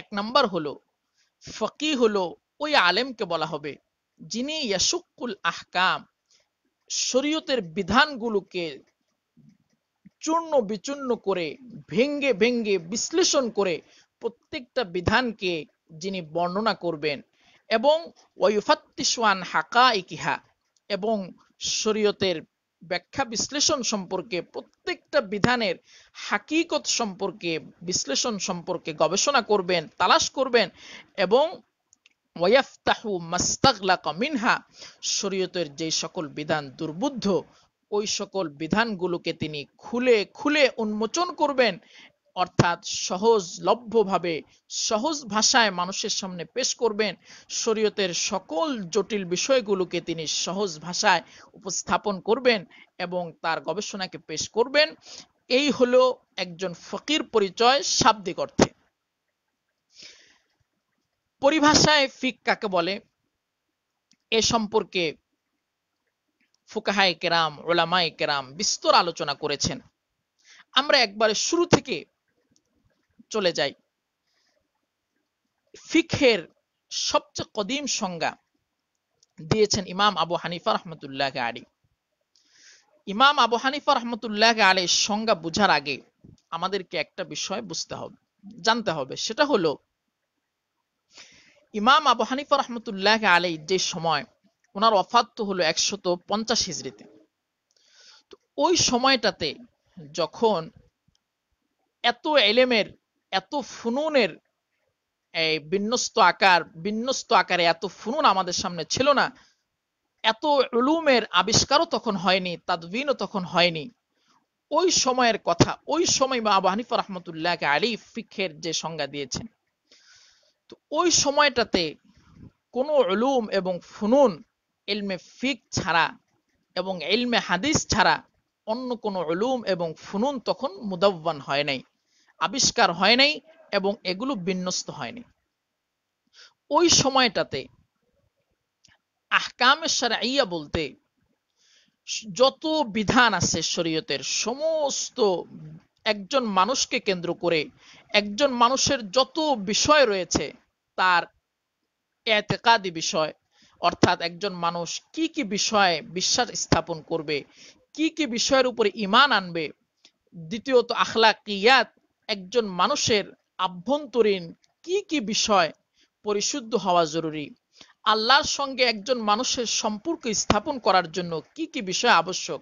এক নম্বর হলো ফকি হলো ওই আলেমকে বলা হবে যিনি ইয়াসুকুল আহকাম শরীয়তের বিধানগুলোকে চূর্ণ বিচূর্ণ করে ভেঙ্গে ভেঙ্গে বিশ্লেষণ করে প্রত্যেকটা বিধানকে যিনি বর্ণনা করবেন এবং ওয়ুফাত্তিসান হাকা ইকিহা এবং শরীয়তের ব্যাখ্যা বিশ্লেষণ সম্পর্কে প্রত্যেকটা বিধানের হাকিকত সম্পর্কে বিশ্লেষণ সম্পর্কে গবেষণা করবেন তালাশ করবেন এবং ওয়াফতাহু মাস্তাগলাক মিনহা শরীয়তের যে সকল বিধান দুর্বুদ্ধ ওই সকল বিধানগুলোকে তিনি খুলে খুলে উন্মোচন করবেন অর্থাৎ সহজলভ্যভাবে সহজ ভাষায় মানুষের সামনে পেশ করবেন শরীয়তের সকল জটিল বিষয়গুলোকে তিনি সহজ ভাষায় উপস্থাপন করবেন এবং তার গবেষণাকে পেশ করবেন এই হলো একজন ফকির পরিচয় শাব্দিক অর্থে পরিভাষায় ফিক কাকে বলে এ সম্পর্কে ফুকাহায় কেরাম ওলামায় কেরাম বিস্তর আলোচনা করেছেন আমরা একবারে শুরু থেকে চলে যাই ফিকহের সবচেয়ে কদিম সংজ্ঞা দিয়েছেন ইমাম আবু হানিফা রহমতুল্লাহ আলী ইমাম আবু হানিফা রহমতুল্লাহ আলীর সংজ্ঞা বুঝার আগে আমাদেরকে একটা বিষয় বুঝতে হবে জানতে হবে সেটা হলো ইমাম আবু হানিফা রহমতুল্লাহ আলাই যে সময় ওনার অফাত তো হলো একশত পঞ্চাশ হিজড়িতে তো ওই সময়টাতে যখন এত এলেমের এত ফুনুনের এই বিন্যস্ত আকার বিন্যস্ত আকারে এত ফুনুন আমাদের সামনে ছিল না এত উলুমের আবিষ্কারও তখন হয়নি তাদবিনও তখন হয়নি ওই সময়ের কথা ওই সময় বা আবু হানিফা রহমতুল্লাহকে আলী ফিক্ষের যে সংজ্ঞা দিয়েছেন তো ওই সময়টাতে কোনো উলুম এবং ফুনুন এলমে ফিক ছাড়া এবং এলমে হাদিস ছাড়া অন্য কোনো উলুম এবং ফুনুন তখন মুদাব্বান হয় নাই আবিষ্কার হয় নাই এবং এগুলো বিন্যস্ত হয়নি ওই সময়টাতে আহকামেশ্বর আইয়া বলতে যত বিধান আছে শরীয়তের সমস্ত একজন মানুষকে কেন্দ্র করে একজন মানুষের যত বিষয় রয়েছে তার এতেকাদি বিষয় অর্থাৎ একজন মানুষ কি কি বিষয়ে বিশ্বাস স্থাপন করবে কি কি বিষয়ের উপরে ইমান আনবে দ্বিতীয়ত আখলাকিয়াত একজন মানুষের আভ্যন্তরীণ কি কি বিষয় পরিশুদ্ধ হওয়া জরুরি আল্লাহর সঙ্গে একজন মানুষের সম্পর্ক স্থাপন করার জন্য কি কি বিষয় আবশ্যক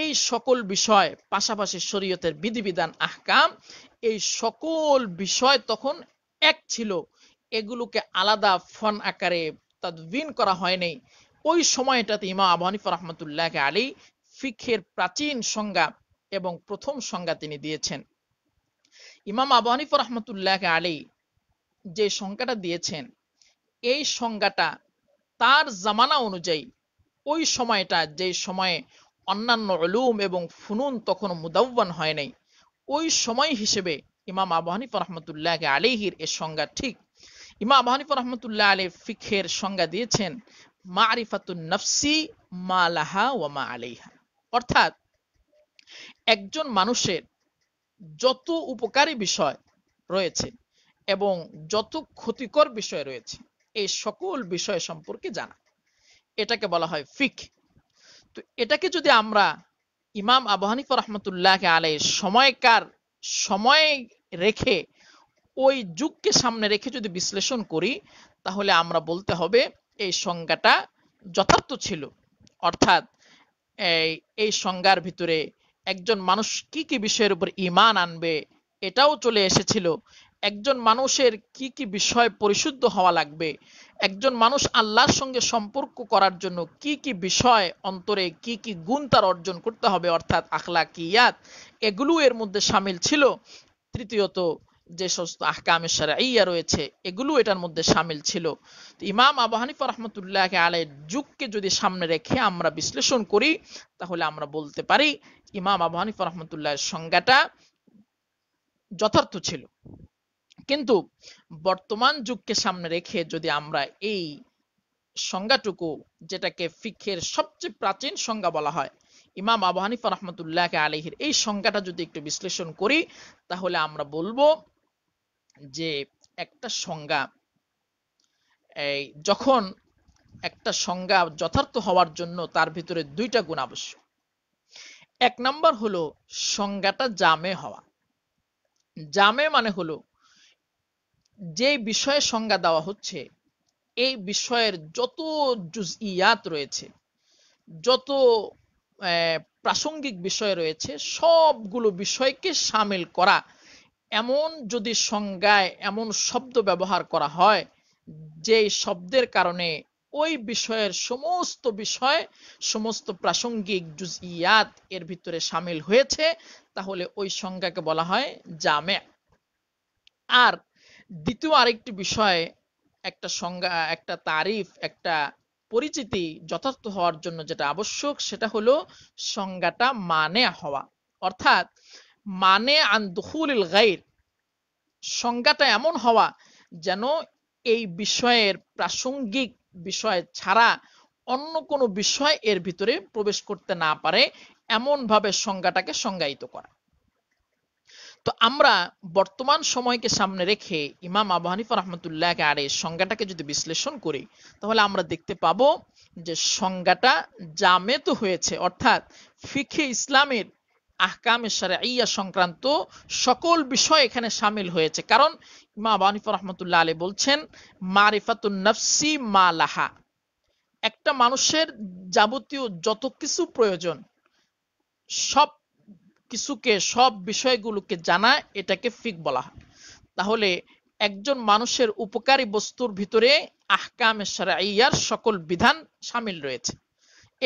এই সকল বিষয় পাশাপাশি শরীয়তের বিধিবিধান আহকাম এই সকল বিষয় তখন এক ছিল এগুলোকে আলাদা ফন আকারে তদবিন করা হয়নি ওই সময়টাতে ইমা আবু রহমতুল্লাহ আলী ফিখের প্রাচীন সংজ্ঞা এবং প্রথম সংজ্ঞা তিনি দিয়েছেন ইমাম আবু রহমতুল্লাহ আলী যে সংজ্ঞাটা দিয়েছেন এই সংজ্ঞাটা তার জামানা অনুযায়ী ওই সময়টা যে সময়ে অন্যান্য অলুম এবং ফুনুন তখন মুদাউবান হয় নাই ওই সময় হিসেবে ইমাম আবু হানিফা রহমতুল্লাহ আলিহির এর সংজ্ঞা ঠিক ইমাম আবু হানিফা রহমতুল্লাহ আলী ফিখের সংজ্ঞা দিয়েছেন মা আরিফাতুল নফসি মা লাহা ও মা আলিহা অর্থাৎ একজন মানুষের যত উপকারী বিষয় রয়েছে এবং যত ক্ষতিকর বিষয় রয়েছে এই সকল বিষয় সম্পর্কে জানা এটাকে বলা হয় ফিক তো এটাকে যদি আমরা ইমাম আবু হানিফা রহমতুল্লাহ আলাই সময়কার সময় রেখে ওই যুগকে সামনে রেখে যদি বিশ্লেষণ করি তাহলে আমরা বলতে হবে এই সংজ্ঞাটা যথার্থ ছিল অর্থাৎ এই সংজ্ঞার ভিতরে একজন মানুষ কি কি বিষয়ের উপর ইমান আনবে এটাও চলে এসেছিল একজন মানুষের কি কি বিষয় পরিশুদ্ধ হওয়া লাগবে একজন মানুষ আল্লাহর সঙ্গে সম্পর্ক করার জন্য কি কি বিষয় অন্তরে কি কি গুণ তার অর্জন করতে হবে অর্থাৎ আখলাকিয়াত এগুলো এর মধ্যে সামিল ছিল তৃতীয়ত যে সমস্ত আহকামের সারা ইয়া রয়েছে এগুলো এটার মধ্যে সামিল ছিল তো ইমাম আবু হানিফা রহমতুল্লাহ আলের যুগকে যদি সামনে রেখে আমরা বিশ্লেষণ করি তাহলে আমরা বলতে পারি ইমাম আবু হানিফা রহমতুল্লাহের সংজ্ঞাটা যথার্থ ছিল কিন্তু বর্তমান যুগকে সামনে রেখে যদি আমরা এই সংজ্ঞাটুকু যেটাকে ফিক্ষের সবচেয়ে প্রাচীন সংজ্ঞা বলা হয় ইমাম আবু হানিফা রহমতুল্লাহ আলহির এই সংজ্ঞাটা যদি একটু বিশ্লেষণ করি তাহলে আমরা বলবো যে একটা সংজ্ঞা এই যখন একটা সংজ্ঞা যথার্থ হওয়ার জন্য তার ভিতরে দুইটা গুণ আবশ্যক এক নাম্বার হলো সংজ্ঞাটা জামে হওয়া জামে মানে হলো যে বিষয়ে সংজ্ঞা দেওয়া হচ্ছে এই বিষয়ের যত জুজ ইয়াত রয়েছে যত প্রাসঙ্গিক বিষয় রয়েছে সবগুলো বিষয়কে সামিল করা এমন যদি সংজ্ঞায় এমন শব্দ ব্যবহার করা হয় যে শব্দের কারণে ওই বিষয়ের সমস্ত বিষয় সমস্ত প্রাসঙ্গিক জুজিয়াত এর ভিতরে সামিল হয়েছে তাহলে ওই সংজ্ঞাকে বলা হয় জামে আর দ্বিতীয় আরেকটি বিষয় একটা সংজ্ঞা একটা তারিফ একটা পরিচিতি যথার্থ হওয়ার জন্য যেটা আবশ্যক সেটা হলো সংজ্ঞাটা মানে হওয়া অর্থাৎ মানে আন্দুহুল গাইর সংজ্ঞাটা এমন হওয়া যেন এই বিষয়ের প্রাসঙ্গিক বিষয় ছাড়া অন্য কোনো বিষয় এর ভিতরে প্রবেশ করতে না পারে এমনভাবে সংজ্ঞাটাকে সংজ্ঞায়িত করা তো আমরা বর্তমান সময়কে সামনে রেখে ইমাম আবু হানিফা রহমতুল্লাহকে আর এই সংজ্ঞাটাকে যদি বিশ্লেষণ করি তাহলে আমরা দেখতে পাবো যে সংজ্ঞাটা জামেত হয়েছে অর্থাৎ ফিখে ইসলামের আহকামে সারাইয়া সংক্রান্ত সকল বিষয় এখানে সামিল হয়েছে কারণ ইমা আবু রহমতুল্লাহ আলী বলছেন মারিফাতুন নফসি মা লাহা একটা মানুষের যাবতীয় যত কিছু প্রয়োজন সব কিছুকে সব বিষয়গুলোকে জানা এটাকে ফিক বলা হয় তাহলে একজন মানুষের উপকারী বস্তুর ভিতরে আহকাম ইয়ার সকল বিধান সামিল রয়েছে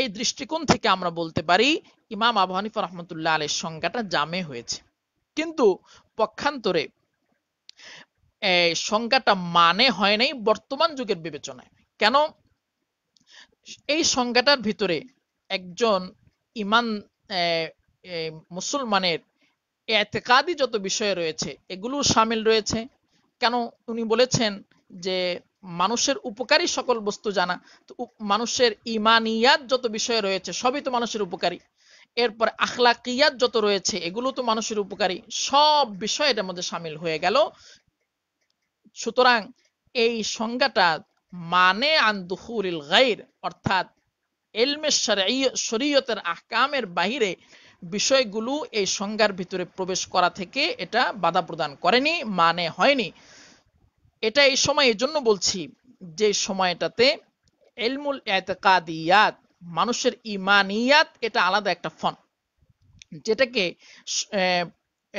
এই দৃষ্টিকোণ থেকে আমরা বলতে পারি ইমাম আবহানিফ রহমতুল্লাহ আলের সংজ্ঞাটা জামে হয়েছে কিন্তু পক্ষান্তরে সংজ্ঞাটা মানে হয় নাই বর্তমান যুগের বিবেচনায় কেন এই সংজ্ঞাটার ভিতরে একজন ইমান মুসলমানের এতেকাদি যত বিষয় রয়েছে এগুলো সামিল রয়েছে কেন উনি বলেছেন যে মানুষের উপকারী সকল বস্তু জানা তো মানুষের ইমানিয়াত যত বিষয় রয়েছে সবই তো মানুষের উপকারী এরপর আখলাকিয়াত যত রয়েছে এগুলো তো মানুষের উপকারী সব বিষয় এটার মধ্যে সামিল হয়ে গেল সুতরাং এই সংজ্ঞাটা মানে আন্দুহুল গাইর অর্থাৎ এলমে শরীয়তের আহকামের বাহিরে বিষয়গুলো এই সংজ্ঞার ভিতরে প্রবেশ করা থেকে এটা বাধা প্রদান করেনি মানে হয়নি এটা এই সময় এই জন্য বলছি যে সময়টাতে এলমুল এতকাদিয়াত মানুষের ইমানিয়াত এটা আলাদা একটা ফন যেটাকে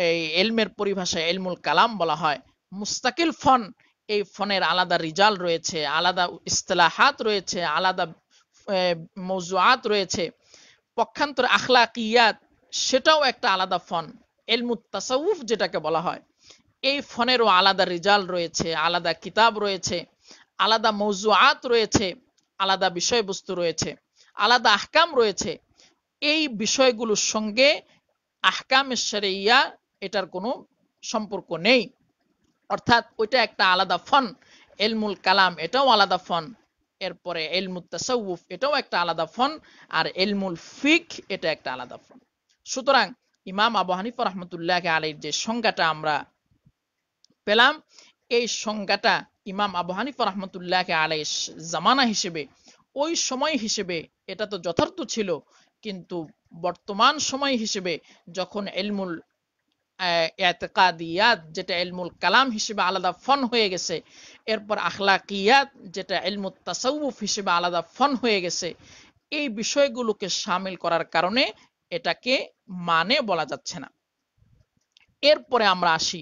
এই এলমের পরিভাষায় এলমুল কালাম বলা হয় মুস্তাকিল ফন এই ফনের আলাদা রিজাল রয়েছে আলাদা ইস্তলাহাত রয়েছে আলাদা মজুয়াত রয়েছে পক্ষান্তর আখলাকিয়াত সেটাও একটা আলাদা ফন এলমু তাসাউফ যেটাকে বলা হয় এই ফনেরও আলাদা রেজাল্ট রয়েছে আলাদা কিতাব রয়েছে আলাদা মৌজুআত রয়েছে আলাদা বিষয়বস্তু রয়েছে আলাদা আহকাম রয়েছে এই বিষয়গুলোর সঙ্গে আহকামেশ্বরে ইয়া এটার কোনো সম্পর্ক নেই অর্থাৎ ওইটা একটা আলাদা ফন এলমুল কালাম এটাও আলাদা ফন এরপরে এলমুল তাসাউফ এটাও একটা আলাদা ফন আর এলমুল ফিক এটা একটা আলাদা ফন সুতরাং ইমাম আবু হানিফা রহমতুল্লাহ আলীর যে সংজ্ঞাটা আমরা পেলাম এই সংজ্ঞাটা ইমাম আবু হানিফা রহমতুল্লাহ আলাই জামানা হিসেবে ওই সময় হিসেবে এটা তো যথার্থ ছিল কিন্তু বর্তমান সময় হিসেবে যখন এলমুল এতকাদিয়াত যেটা এলমুল কালাম হিসেবে আলাদা ফন হয়ে গেছে এরপর আখলাকিয়াত যেটা এলমুল তাসাউফ হিসেবে আলাদা ফন হয়ে গেছে এই বিষয়গুলোকে সামিল করার কারণে এটাকে মানে বলা যাচ্ছে না এরপরে আমরা আসি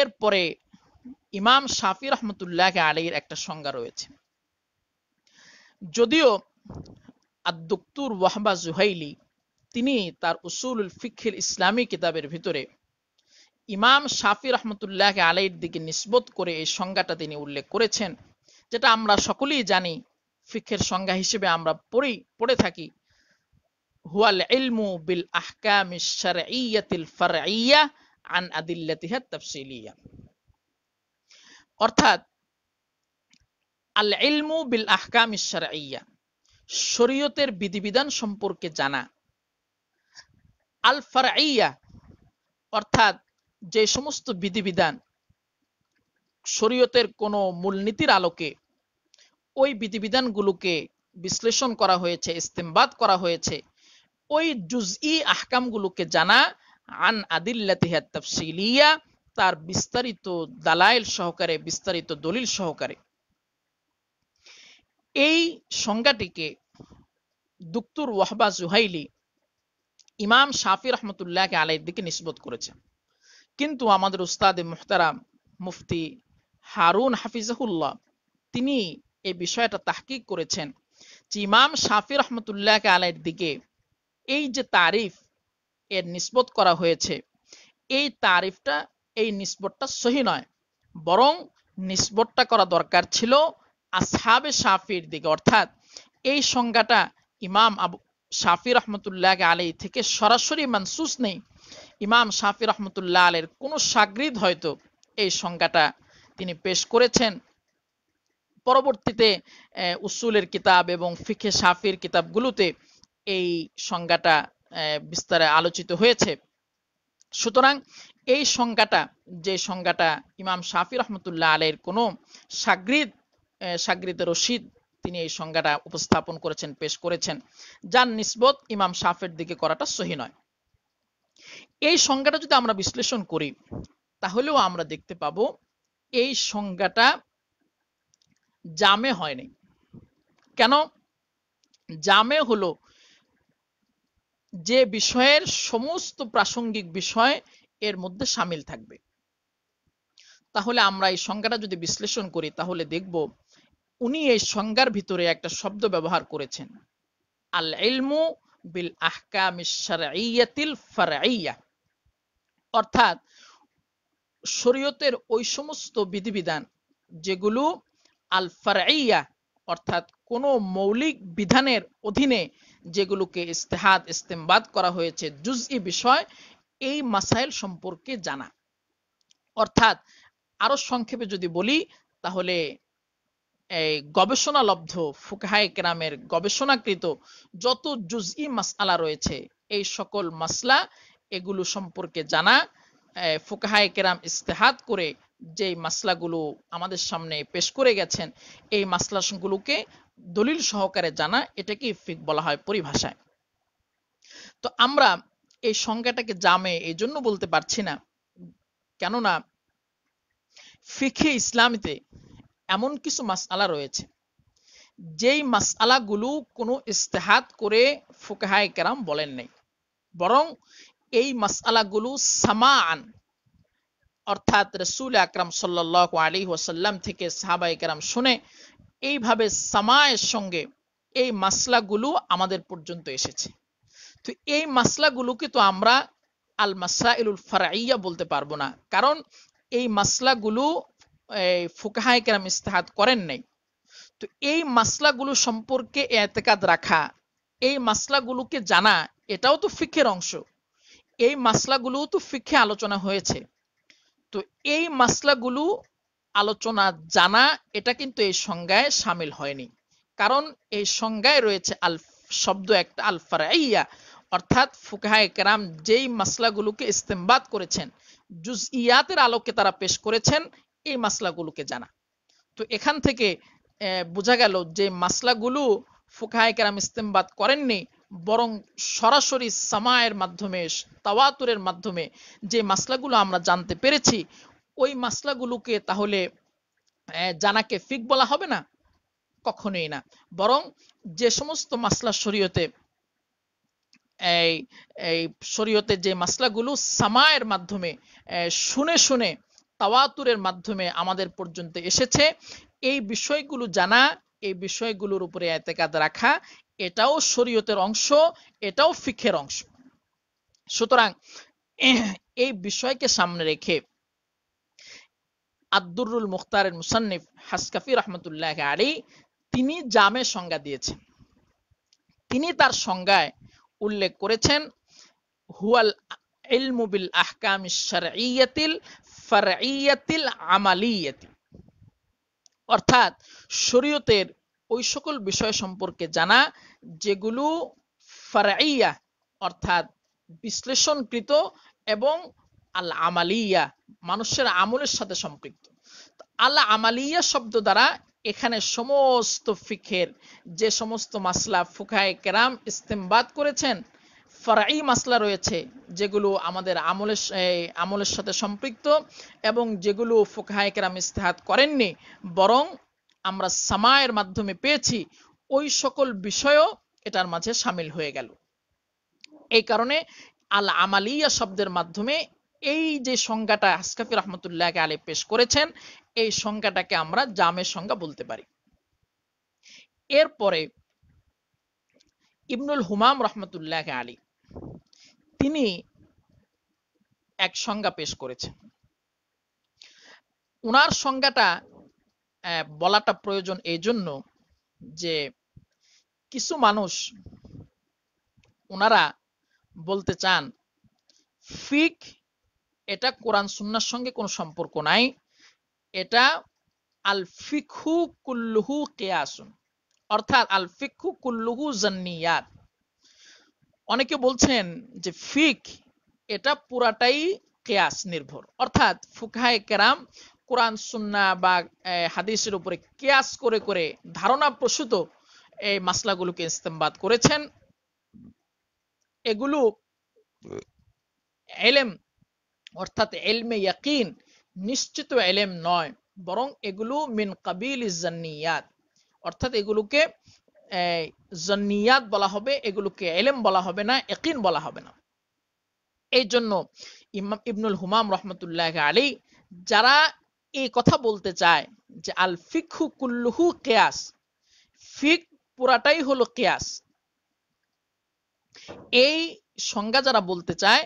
এরপরে ইমাম শাফি রহমতুল্লাহ আলীর একটা সংজ্ঞা রয়েছে যদিও আদুক্তুর ওয়াহবা জুহাইলি তিনি তার উসুল ফিখিল ইসলামী কিতাবের ভিতরে ইমাম শাফি রহমতুল্লাহ আলাইয়ের দিকে নিষ্বত করে এই সংজ্ঞাটা তিনি উল্লেখ করেছেন যেটা আমরা সকলেই জানি ফিক্ষের সংজ্ঞা হিসেবে আমরা পড়ি পড়ে থাকি অর্থাৎ আল ইলমু বিল আহকাম শরীয়তের বিধিবিধান সম্পর্কে জানা আল ফারাইয়া অর্থাৎ যে সমস্ত বিধিবিধান শরীয়তের কোনো মূলনীতির আলোকে ওই বিধিবিধানগুলোকে বিশ্লেষণ করা হয়েছে ইস্তেমবাদ করা হয়েছে ওই জুজই আহকামগুলোকে জানা আন আদিল্লাতিহা তাফসিলিয়া তার বিস্তারিত দালাইল সহকারে বিস্তারিত দলিল সহকারে এই সংজ্ঞাটিকে দুক্তুর ওয়াহবা জুহাইলি ইমাম শাফি রহমতুল্লাহকে আলাইয়ের দিকে নিষ্পত করেছেন কিন্তু আমাদের উস্তাদ মুহতারাম মুফতি হারুন হাফিজাহুল্লাহ তিনি এই বিষয়টা তাহকিক করেছেন যে ইমাম শাফি রহমতুল্লাহকে আলাইয়ের দিকে এই যে তারিফ এর নিষ্পত করা হয়েছে এই তারিফটা এই নিষ্পতটা সহি নয় বরং নিষ্পতটা করা দরকার ছিল আসহাবে সাফির দিকে অর্থাৎ এই সংজ্ঞাটা ইমাম আবু সাফি রহমতুল্লাহ আলী থেকে সরাসরি মানসুস নেই ইমাম সাফি রহমতুল্লাহ আলের কোনো সাগরিদ হয়তো এই সংজ্ঞাটা তিনি পেশ করেছেন পরবর্তীতে উসুলের কিতাব এবং ফিখে সাফির কিতাবগুলোতে এই সংজ্ঞাটা বিস্তারে আলোচিত হয়েছে সুতরাং এই সংজ্ঞাটা যে সংজ্ঞাটা ইমাম শাফি রহমতুল্লাহ আলের কোনো সাগৃদ সাগৃদ রশিদ তিনি এই সংজ্ঞাটা উপস্থাপন করেছেন পেশ করেছেন যার নিসবত ইমাম শাফের দিকে করাটা সহি নয় এই সংজ্ঞাটা যদি আমরা বিশ্লেষণ করি তাহলেও আমরা দেখতে পাব এই সংজ্ঞাটা জামে হয়নি কেন জামে হলো যে বিষয়ের সমস্ত প্রাসঙ্গিক বিষয় এর মধ্যে সামিল থাকবে তাহলে আমরা এই সংজ্ঞাটা যদি বিশ্লেষণ করি তাহলে দেখব উনি এই সংজ্ঞার ভিতরে একটা শব্দ ব্যবহার করেছেন আল ইলমু বিল আহকাম শারঈয়াতিল ফারঈয়া অর্থাৎ শরীয়তের ওই সমস্ত বিধিবিধান যেগুলো আল ফারঈয়া অর্থাৎ কোন মৌলিক বিধানের অধীনে যেগুলোকে ইস্তেহাদ ইস্তেমবাদ করা হয়েছে জুজই বিষয় এই মাসাইল সম্পর্কে জানা অর্থাৎ আরো সংক্ষেপে যদি বলি তাহলে এই গবেষণা লব্ধ ফুকাহায় কেরামের গবেষণাকৃত যত জুজই মাসালা রয়েছে এই সকল মাসলা এগুলো সম্পর্কে জানা ফুকাহায় কেরাম ইস্তেহাদ করে যে মাসলাগুলো আমাদের সামনে পেশ করে গেছেন এই মাসলাগুলোকে দলিল সহকারে জানা এটাকে ইফিক বলা হয় পরিভাষায় তো আমরা এই সংজ্ঞাটাকে জামে এই জন্য বলতে পারছি না কেননা ফিখে ইসলামীতে এমন কিছু মাসালা রয়েছে যেই মাসালাগুলো কোনো ইস্তেহাত করে ফুকাহায় কেরাম বলেন নাই বরং এই মাসালাগুলো সামান অর্থাৎ রসুল আকরাম সাল্লাহ আলী ওয়াসাল্লাম থেকে সাহাবাই কেরাম শুনে এইভাবে সামায়ের সঙ্গে এই মাসলাগুলো আমাদের পর্যন্ত এসেছে তো এই মাসলাগুলোকে তো আমরা আল ইলুল ফারাইয়া বলতে পারবো না কারণ এই মাসলাগুলো ফুকাহায় ইস্তাহাত করেন নাই তো এই মাসলাগুলো সম্পর্কে এতেকাদ রাখা এই মাসলাগুলোকে জানা এটাও তো ফিখের অংশ এই মাসলাগুলোও তো ফিখে আলোচনা হয়েছে তো এই মাসলাগুলো আলোচনা জানা এটা কিন্তু এই সংজ্ঞায় সামিল হয়নি কারণ এই সংজ্ঞায় রয়েছে আল শব্দ একটা আলফার ইয়া অর্থাৎ ফুকাহা কেরাম যেই মাসলাগুলোকে ইস্তেমবাদ করেছেন জুজ ইয়াতের আলোকে তারা পেশ করেছেন এই মাসলাগুলোকে জানা তো এখান থেকে বোঝা গেল যে মাসলাগুলো ফুকাহা কেরাম ইস্তেমবাদ করেননি বরং সরাসরি সামায়ের মাধ্যমে তাওয়াতুরের মাধ্যমে যে মাসলাগুলো আমরা জানতে পেরেছি ওই মাসলাগুলোকে তাহলে জানাকে ফিক বলা হবে না কখনোই না বরং যে সমস্ত মাসলা শরীয়তে এই এই শরীয়তে যে মাসলাগুলো সামায়ের মাধ্যমে শুনে শুনে তাওয়াতুরের মাধ্যমে আমাদের পর্যন্ত এসেছে এই বিষয়গুলো জানা এই বিষয়গুলোর উপরে এতেকাদ রাখা এটাও শরীয়তের অংশ এটাও ফিখের অংশ সুতরাং এই বিষয়কে সামনে রেখে আব্দুরুল মুখতারের মুসান্নিফ হাসকাফি রহমতুল্লাহ আলী তিনি জামে সংজ্ঞা দিয়েছেন তিনি তার সংজ্ঞায় উল্লেখ করেছেন হুয়াল আহকাম ফারঈয়াতিল আমালিয়াতি অর্থাৎ শরীয়তের ওই সকল বিষয় সম্পর্কে জানা যেগুলো ফারঈয়া অর্থাৎ বিশ্লেষণকৃত এবং আল আমালিয়া মানুষের আমলের সাথে সম্পৃক্ত আল আমালিয়া শব্দ দ্বারা এখানে সমস্ত ফিখের যে সমস্ত মাসলা ফুকায় কেরাম ইস্তেমবাদ করেছেন ফরাই মাসলা রয়েছে যেগুলো আমাদের আমলের আমলের সাথে সম্পৃক্ত এবং যেগুলো ফুকায় কেরাম ইস্তেহাত করেননি বরং আমরা সামায়ের মাধ্যমে পেয়েছি ওই সকল বিষয়ও এটার মাঝে সামিল হয়ে গেল এই কারণে আল আমালিয়া শব্দের মাধ্যমে এই যে সংজ্ঞাটা আসকাফি রহমতুল্লাহকে আলে পেশ করেছেন এই সংজ্ঞাটাকে আমরা জামের সংজ্ঞা বলতে পারি এরপরে ইবনুল হুমাম রহমতুল্লাহকে আলী তিনি এক সংজ্ঞা পেশ করেছেন উনার সংজ্ঞাটা বলাটা প্রয়োজন এই জন্য যে কিছু মানুষ ওনারা বলতে চান ফিক এটা কোরআন সুন্নার সঙ্গে কোনো সম্পর্ক নাই এটা আল ফিকহু কুল্লুহু কেয়াসুন অর্থাৎ আল ফিকহু কুল্লুহু জান্নিয়াত অনেকে বলছেন যে ফিক এটা পুরাটাই কেয়াস নির্ভর অর্থাৎ ফুকায় কেরাম কোরআন সুন্না বা হাদিসের উপরে কেয়াস করে করে ধারণা প্রসূত এই মাসলাগুলোকে ইস্তেমবাদ করেছেন এগুলো এলেম অর্থাৎ এলমে ইয়াকিন নিশ্চিত এলেম নয় বরং এগুলো মিন কাবিল জান্নিয়াত অর্থাৎ এগুলোকে জন্নিয়াত বলা হবে এগুলোকে এলেম বলা হবে না একিন বলা হবে না এই জন্য ইমাম ইবনুল হুমাম রহমতুল্লাহ আলী যারা এই কথা বলতে চায় যে আল ফিকহু কুল্লুহু কেয়াস ফিক পুরাটাই হলো কেয়াস এই সংজ্ঞা যারা বলতে চায়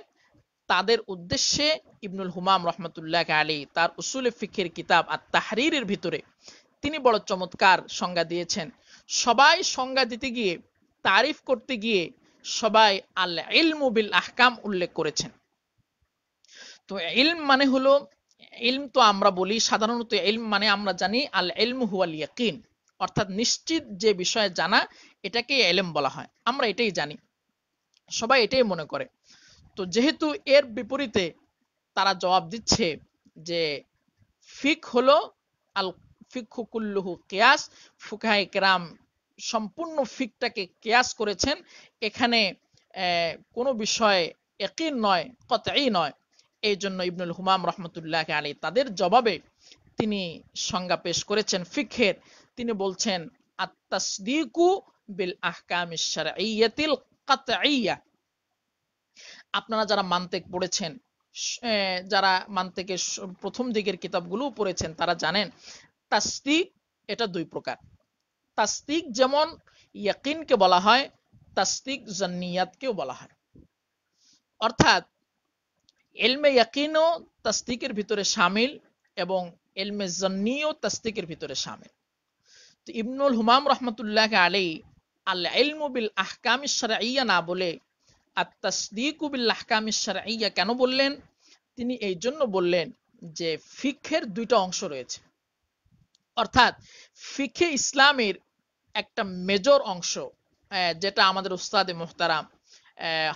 তাদের উদ্দেশ্যে ইবনুল হুমাম রহমতুল্লাহ আলী তার উসুল ফিখের কিতাব আর তাহরিরের ভিতরে তিনি বড় চমৎকার সংজ্ঞা দিয়েছেন সবাই সংজ্ঞা দিতে গিয়ে তারিফ করতে গিয়ে সবাই আল্লাহ ইল মুবিল আহকাম উল্লেখ করেছেন তো ইলম মানে হলো ইলম তো আমরা বলি সাধারণত ইলম মানে আমরা জানি আল ইলম হুয়াল ইয়াকিন অর্থাৎ নিশ্চিত যে বিষয়ে জানা এটাকে এলেম বলা হয় আমরা এটাই জানি সবাই এটাই মনে করে তো যেহেতু এর বিপরীতে তারা জবাব দিচ্ছে যে ফিক হলো আল ফিক কুল্লুহু কেয়াস ফুকাহ কেরাম সম্পূর্ণ ফিকটাকে কেয়াস করেছেন এখানে কোনো বিষয়ে একই নয় কতই নয় এই জন্য ইবনুল হুমাম রহমতুল্লাহ আলী তাদের জবাবে তিনি সংজ্ঞা পেশ করেছেন ফিক্ষের তিনি বলছেন আত্মাসদিকু বিল আহকাম ইসারা ইয়াতিল কাতইয়া আপনারা যারা মান্তেক পড়েছেন যারা মান্তেকে প্রথম দিকের কিতাবগুলো পড়েছেন তারা জানেন তাস্তিক এটা দুই প্রকার তাস্তিক যেমন ইয়াকিনকে বলা হয় তাস্তিক জান্নিয়াতকেও বলা হয় অর্থাৎ এলমে ইয়াকিনও তাস্তিকের ভিতরে সামিল এবং এলমে জন্নিও তাস্তিকের ভিতরে সামিল তো ইবনুল হুমাম রহমতুল্লাহ আলী আল্লাহ এলমু বিল আহকাম ইয়া না বলে আত্মাসদিকুবিল্লাহকামিসারাইয়া কেন বললেন তিনি এই জন্য বললেন যে ফিক্ষের দুইটা অংশ রয়েছে অর্থাৎ ফিখে ইসলামের একটা মেজর অংশ যেটা আমাদের উস্তাদে মোহতারাম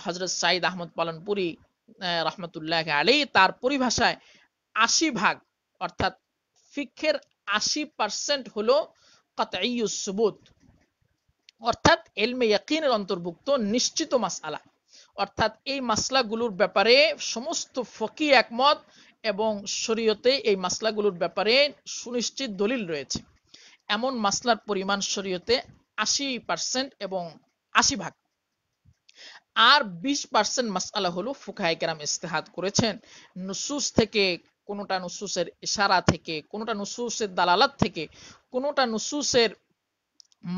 হজরত সাইদ আহমদ পালনপুরি রহমতুল্লাহ আলী তার পরিভাষায় আশি ভাগ অর্থাৎ ফিক্ষের আশি পার্সেন্ট হল কাতাইয়ুসবুত অর্থাৎ এলমে ইয়াকিনের অন্তর্ভুক্ত নিশ্চিত মাস আলা অর্থাৎ এই মাসলাগুলোর ব্যাপারে সমস্ত ফকি একমত এবং শরীয়তে এই মাসলাগুলোর ব্যাপারে সুনিশ্চিত দলিল রয়েছে এমন মাসলার পরিমাণ শরীয়তে আশি পার্সেন্ট এবং আশি ভাগ আর বিশ পার্সেন্ট মাসালা হলো ফুকাহাই কেরাম ইস্তেহাত করেছেন নুসুস থেকে কোনোটা নুসুসের ইশারা থেকে কোনোটা নুসুসের দালালাত থেকে কোনোটা নুসুসের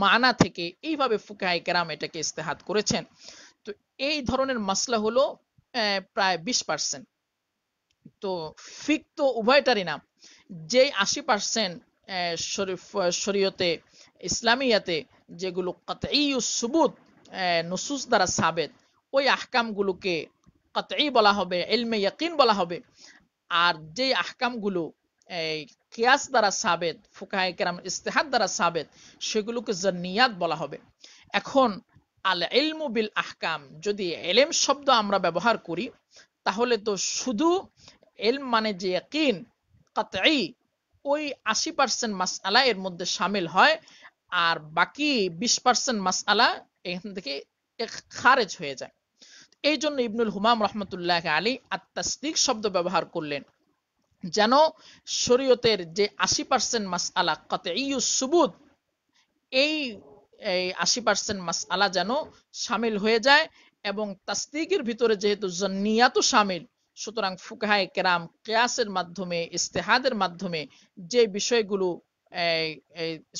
মানা থেকে এইভাবে ফুকাহাই কেরাম এটাকে ইস্তেহাত করেছেন তো এই ধরনের মাসলা হলো প্রায় বিশ পার্সেন্ট তো ফিক তো উভয়টারই না যে আশি পার্সেন্ট শরীয়তে ইসলামিয়াতে যেগুলো সুবুত নসুস দ্বারা সাবেদ ওই আহকামগুলোকে কতই বলা হবে এলমে ইয়াকিন বলা হবে আর যেই আহকামগুলো এই কিয়াস দ্বারা সাবেদ ফুকাহ কেরাম ইস্তেহাদ দ্বারা সাবেদ সেগুলোকে জান্নিয়াত বলা হবে এখন আল এলমু বিল আহকাম যদি এলেম শব্দ আমরা ব্যবহার করি তাহলে তো শুধু এলম মানে যে কিন কাতঈ ওই আশি পার্সেন্ট মাস আলা এর মধ্যে সামিল হয় আর বাকি বিশ পার্সেন্ট মাস আলা এখান থেকে খারেজ হয়ে যায় এই জন্য ইবনুল হুমাম রহমতুল্লাহ আলী আত্মাস্তিক শব্দ ব্যবহার করলেন যেন শরীয়তের যে আশি পার্সেন্ট মাস কত কাতঈ সুবুদ এই এই আশি পার্সেন্ট মাস আলা যেন সামিল হয়ে যায় এবং তাস্তিকের ভিতরে যেহেতু জন্নিয়াত সামিল সুতরাং ফুকাহায় কেরাম কেয়াসের মাধ্যমে ইস্তেহাদের মাধ্যমে যে বিষয়গুলো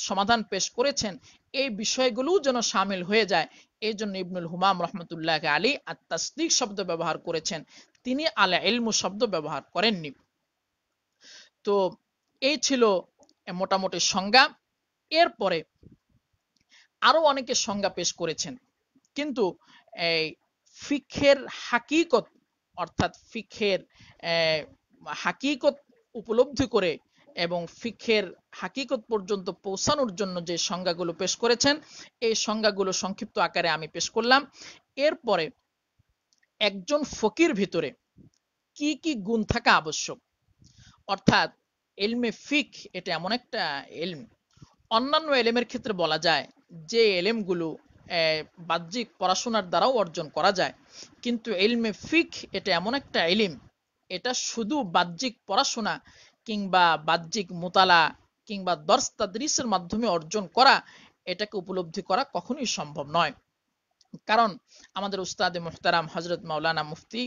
সমাধান পেশ করেছেন এই বিষয়গুলো যেন সামিল হয়ে যায় এই জন্য ইবনুল হুমাম রহমতুল্লাহ আলী আর তাসদিক শব্দ ব্যবহার করেছেন তিনি আলা এলমু শব্দ ব্যবহার করেননি তো এই ছিল মোটামুটি সংজ্ঞা এরপরে আরো অনেকে সংজ্ঞা পেশ করেছেন কিন্তু এই ফিক্ষের হাকিকত অর্থাৎ ফিক্ষের হাকিকত উপলব্ধি করে এবং ফিক্ষের হাকিকত পর্যন্ত পৌঁছানোর জন্য যে সংজ্ঞাগুলো পেশ করেছেন এই সংজ্ঞাগুলো সংক্ষিপ্ত আকারে আমি পেশ করলাম এরপরে একজন ফকির ভিতরে কি কি গুণ থাকা আবশ্যক অর্থাৎ এলমে ফিক এটা এমন একটা এলম অন্যান্য এলেমের ক্ষেত্রে বলা যায় যে এলেমগুলো বাহ্যিক পড়াশোনার দ্বারাও অর্জন করা যায় কিন্তু এলমে ফিক এটা এমন একটা এলিম এটা শুধু বাহ্যিক পড়াশোনা কিংবা বাহ্যিক মোতালা কিংবা দর্শ তাদরিসের মাধ্যমে অর্জন করা এটাকে উপলব্ধি করা কখনোই সম্ভব নয় কারণ আমাদের উস্তাদ মুহতারাম হজরত মাওলানা মুফতি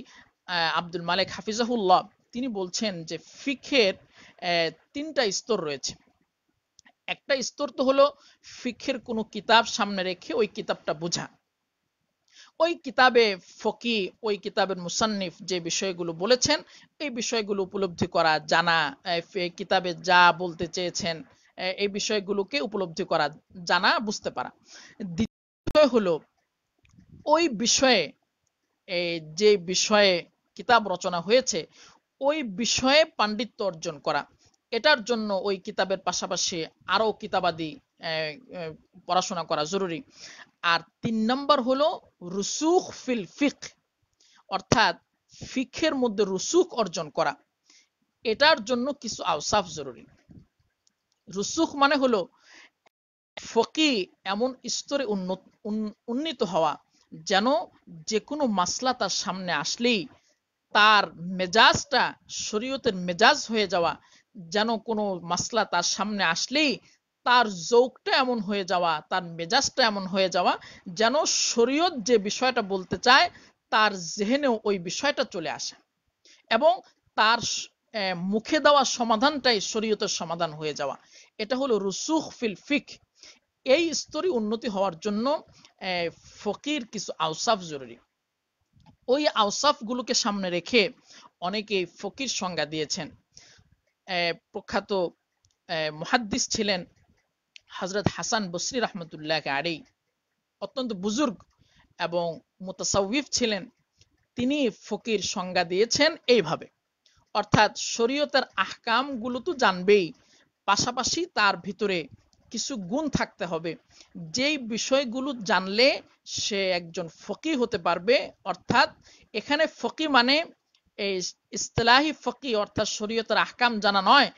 আব্দুল মালিক হাফিজাহুল্লাহ তিনি বলছেন যে ফিখের তিনটা স্তর রয়েছে একটা স্তর তো হলো ফিখের কোন কিতাব সামনে রেখে ওই কিতাবটা বোঝা ওই কিতাবে ফকি ওই কিতাবের মুসান্নিফ যে বিষয়গুলো বলেছেন এই বিষয়গুলো উপলব্ধি করা জানা কিতাবে যা বলতে চেয়েছেন এই বিষয়গুলোকে উপলব্ধি করা জানা বুঝতে পারা দ্বিতীয় হলো ওই বিষয়ে যে বিষয়ে কিতাব রচনা হয়েছে ওই বিষয়ে পাণ্ডিত্য অর্জন করা এটার জন্য ওই কিতাবের পাশাপাশি আরও কিতাবাদি পড়াশোনা করা জরুরি আর তিন নম্বর হলো রুসুখ ফিল ফিক অর্থাৎ ফিখের মধ্যে রুসুখ অর্জন করা এটার জন্য কিছু আউসাফ জরুরি রুসুখ মানে হলো ফকি এমন স্তরে উন্নত উন্নীত হওয়া যেন যে কোনো মাসলা তার সামনে আসলেই তার মেজাজটা শরীয়তের মেজাজ হয়ে যাওয়া যেন কোনো মাসলা তার সামনে আসলেই তার জোকটা এমন হয়ে যাওয়া তার মেজাজটা এমন হয়ে যাওয়া যেন শরীয়ত যে বিষয়টা বলতে চায় তার জেহেনেও ওই বিষয়টা চলে আসে এবং তার মুখে দেওয়া সমাধানটাই শরীয়তের সমাধান হয়ে যাওয়া এটা হলো রুসুখ ফিল ফিক এই স্তরে উন্নতি হওয়ার জন্য ফকির কিছু আউসাফ জরুরি ওই আউসাফ গুলোকে সামনে রেখে অনেকে ফকির সংজ্ঞা দিয়েছেন প্রখ্যাত মহাদ্দিস ছিলেন হজরত হাসান বসরি রহমতুল্লাহ আলী অত্যন্ত বুজুর্গ এবং মোতাসাউিফ ছিলেন তিনি ফকির সংজ্ঞা দিয়েছেন এইভাবে অর্থাৎ শরীয়তের আহকামগুলো তো জানবেই পাশাপাশি তার ভিতরে কিছু গুণ থাকতে হবে যেই বিষয়গুলো জানলে সে একজন ফকি হতে পারবে অর্থাৎ এখানে ফকি মানে এই ইস্তলাহি ফকি অর্থাৎ শরীয়তের আহকাম জানা নয়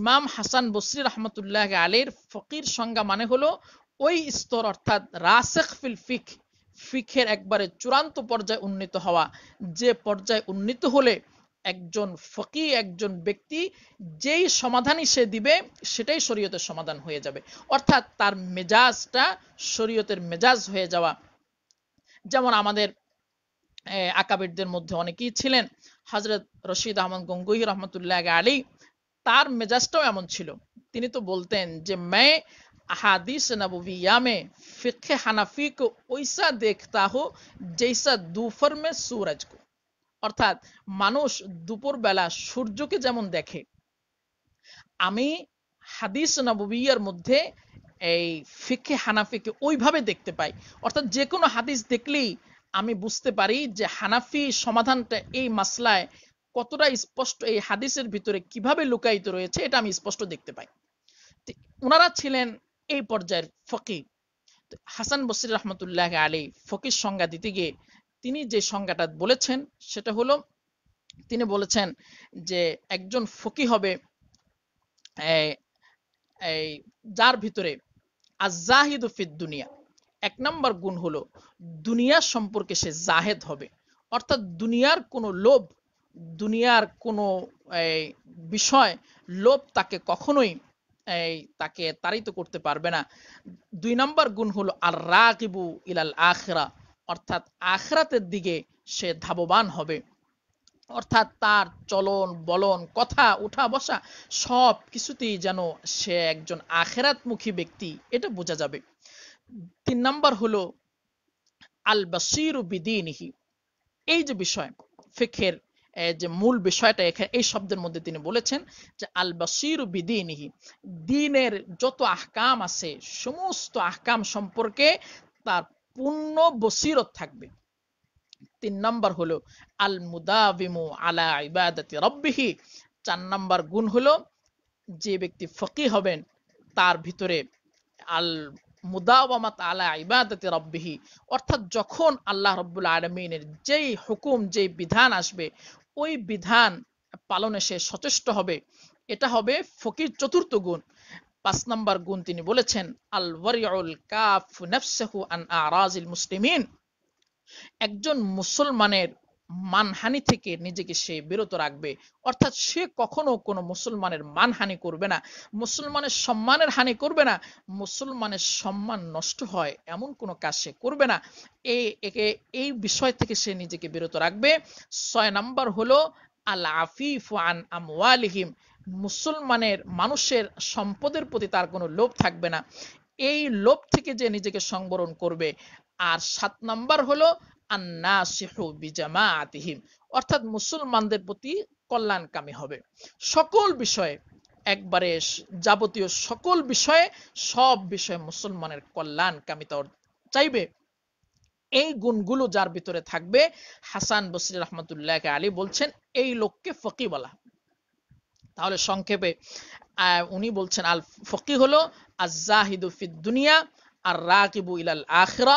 ইমাম হাসান বসরি রহমতুল্লাহ আলীর ফকির সংজ্ঞা মানে হলো ওই স্তর অর্থাৎ রাসেখ ফিল ফিক ফিখের একবারে চূড়ান্ত পর্যায়ে উন্নীত হওয়া যে পর্যায়ে উন্নীত হলে একজন ফকি একজন ব্যক্তি যেই সমাধানই সে দিবে সেটাই শরীয়তের সমাধান হয়ে যাবে অর্থাৎ তার মেজাজটা শরীয়তের মেজাজ হয়ে যাওয়া যেমন আমাদের আকাবিরদের মধ্যে অনেকেই ছিলেন হাজরত রশিদ আহমদ গঙ্গুহি রহমতুল্লাহ আলী তার মেজাজটাও এমন ছিল তিনি তো বলতেন যে মে আহাদিস নবুবিয়া ফিখে ফিকে হানাফি কো ওইসা দেখতা হো জৈসা দুফর মে সুরজ কো অর্থাৎ মানুষ দুপুর বেলা সূর্যকে যেমন দেখে আমি হাদিস নববিয়ার মধ্যে এই ফিখে হানাফিকে ওইভাবে দেখতে পাই অর্থাৎ যে কোনো হাদিস দেখলেই আমি বুঝতে পারি যে হানাফি সমাধানটা এই মাসলায় কতটা স্পষ্ট এই হাদিসের ভিতরে কিভাবে লুকায়িত রয়েছে এটা আমি স্পষ্ট দেখতে পাই ওনারা ছিলেন এই পর্যায়ের ফকি হাসান বসির রহমতুল্লাহ আলী ফকির সংজ্ঞা দিতে গিয়ে তিনি যে সংজ্ঞাটা বলেছেন সেটা হলো তিনি বলেছেন যে একজন ফকি হবে যার ভিতরে আজাহিদ ফিদ দুনিয়া এক নম্বর গুণ হলো দুনিয়ার সম্পর্কে সে জাহেদ হবে অর্থাৎ দুনিয়ার কোনো লোভ দুনিয়ার কোনো বিষয় লোভ তাকে কখনোই তাকে তাড়িত করতে পারবে না দুই নম্বর গুণ হলো আর রাকিবু ইলাল আখরা অর্থাৎ আখরাতের দিকে সে ধাববান হবে অর্থাৎ তার চলন বলন কথা উঠা বসা সব কিছুতেই যেন সে একজন আখেরাত মুখী ব্যক্তি এটা বোঝা যাবে তিন নম্বর হলো আল বাসির বিদিনহি এই যে বিষয় ফিখের যে মূল বিষয়টা এখানে এই শব্দের মধ্যে তিনি বলেছেন যে আল বাসির বিদিনহি দিনের যত আহকাম আছে সমস্ত আহকাম সম্পর্কে তার পূর্ণ বসিরত থাকবে তিন নম্বর হলো আল মুদাবিমু আলা ইবাদাতি রব্বিহি চার নম্বর গুণ হলো যে ব্যক্তি ফকি হবেন তার ভিতরে আল মুদাওয়ামাত আলা ইবাদতে রব্বিহি অর্থাৎ যখন আল্লাহ রব্বুল আলমিনের যেই হুকুম যেই বিধান আসবে ওই বিধান পালনে সে সচেষ্ট হবে এটা হবে ফকির চতুর্থ গুণ পাঁচ নম্বর গুণ তিনি বলেছেন আল ওয়ারিউল কাফ নাফসাহু আন আরাজিল মুসলিমিন একজন মুসলমানের মানহানি থেকে নিজেকে সে বিরত রাখবে অর্থাৎ সে কখনো কোনো মুসলমানের মানহানি করবে না মুসলমানের সম্মানের হানি করবে না মুসলমানের সম্মান নষ্ট হয় এমন কোনো কাজ সে করবে না এই একে এই বিষয় থেকে সে নিজেকে বিরত রাখবে ছয় নাম্বার হলো আল আফিফ আন আমিম মুসলমানের মানুষের সম্পদের প্রতি তার কোনো লোভ থাকবে না এই লোভ থেকে যে নিজেকে সংবরণ করবে আর সাত নাম্বার হলো অর্থাৎ মুসলমানদের প্রতি কল্যাণকামী হবে সকল বিষয়ে একবারে যাবতীয় সকল বিষয়ে সব বিষয়ে মুসলমানের কল্যাণকামিতা চাইবে এই গুণগুলো যার ভিতরে থাকবে হাসান বসির রহমতুল্লাহ আলী বলছেন এই লোককে ফকি বলা তাহলে সংক্ষেপে উনি বলছেন আল ফকি হলো আজাহিদু ফিদ দুনিয়া আর রাকিবু ইলাল আখরা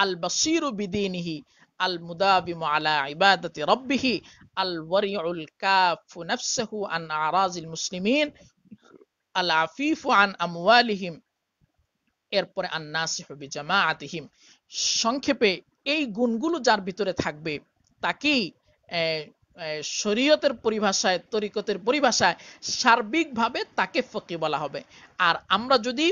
আল বাসিরু বিদিনিহি আল মুদাবিমু আলা ইবাদাতি রব্বিহি আল ওয়ারিউল কাফু নাফসাহু আন আরাজিল মুসলিমিন আল আফিফু আন আমওয়ালিহিম এরপরে আন নাসিহু বিজামাআতিহিম সংক্ষেপে এই গুণগুলো যার ভিতরে থাকবে তাকেই শরীয়তের পরিভাষায় তরিকতের পরিভাষায় সার্বিকভাবে তাকে ফকি বলা হবে আর আমরা যদি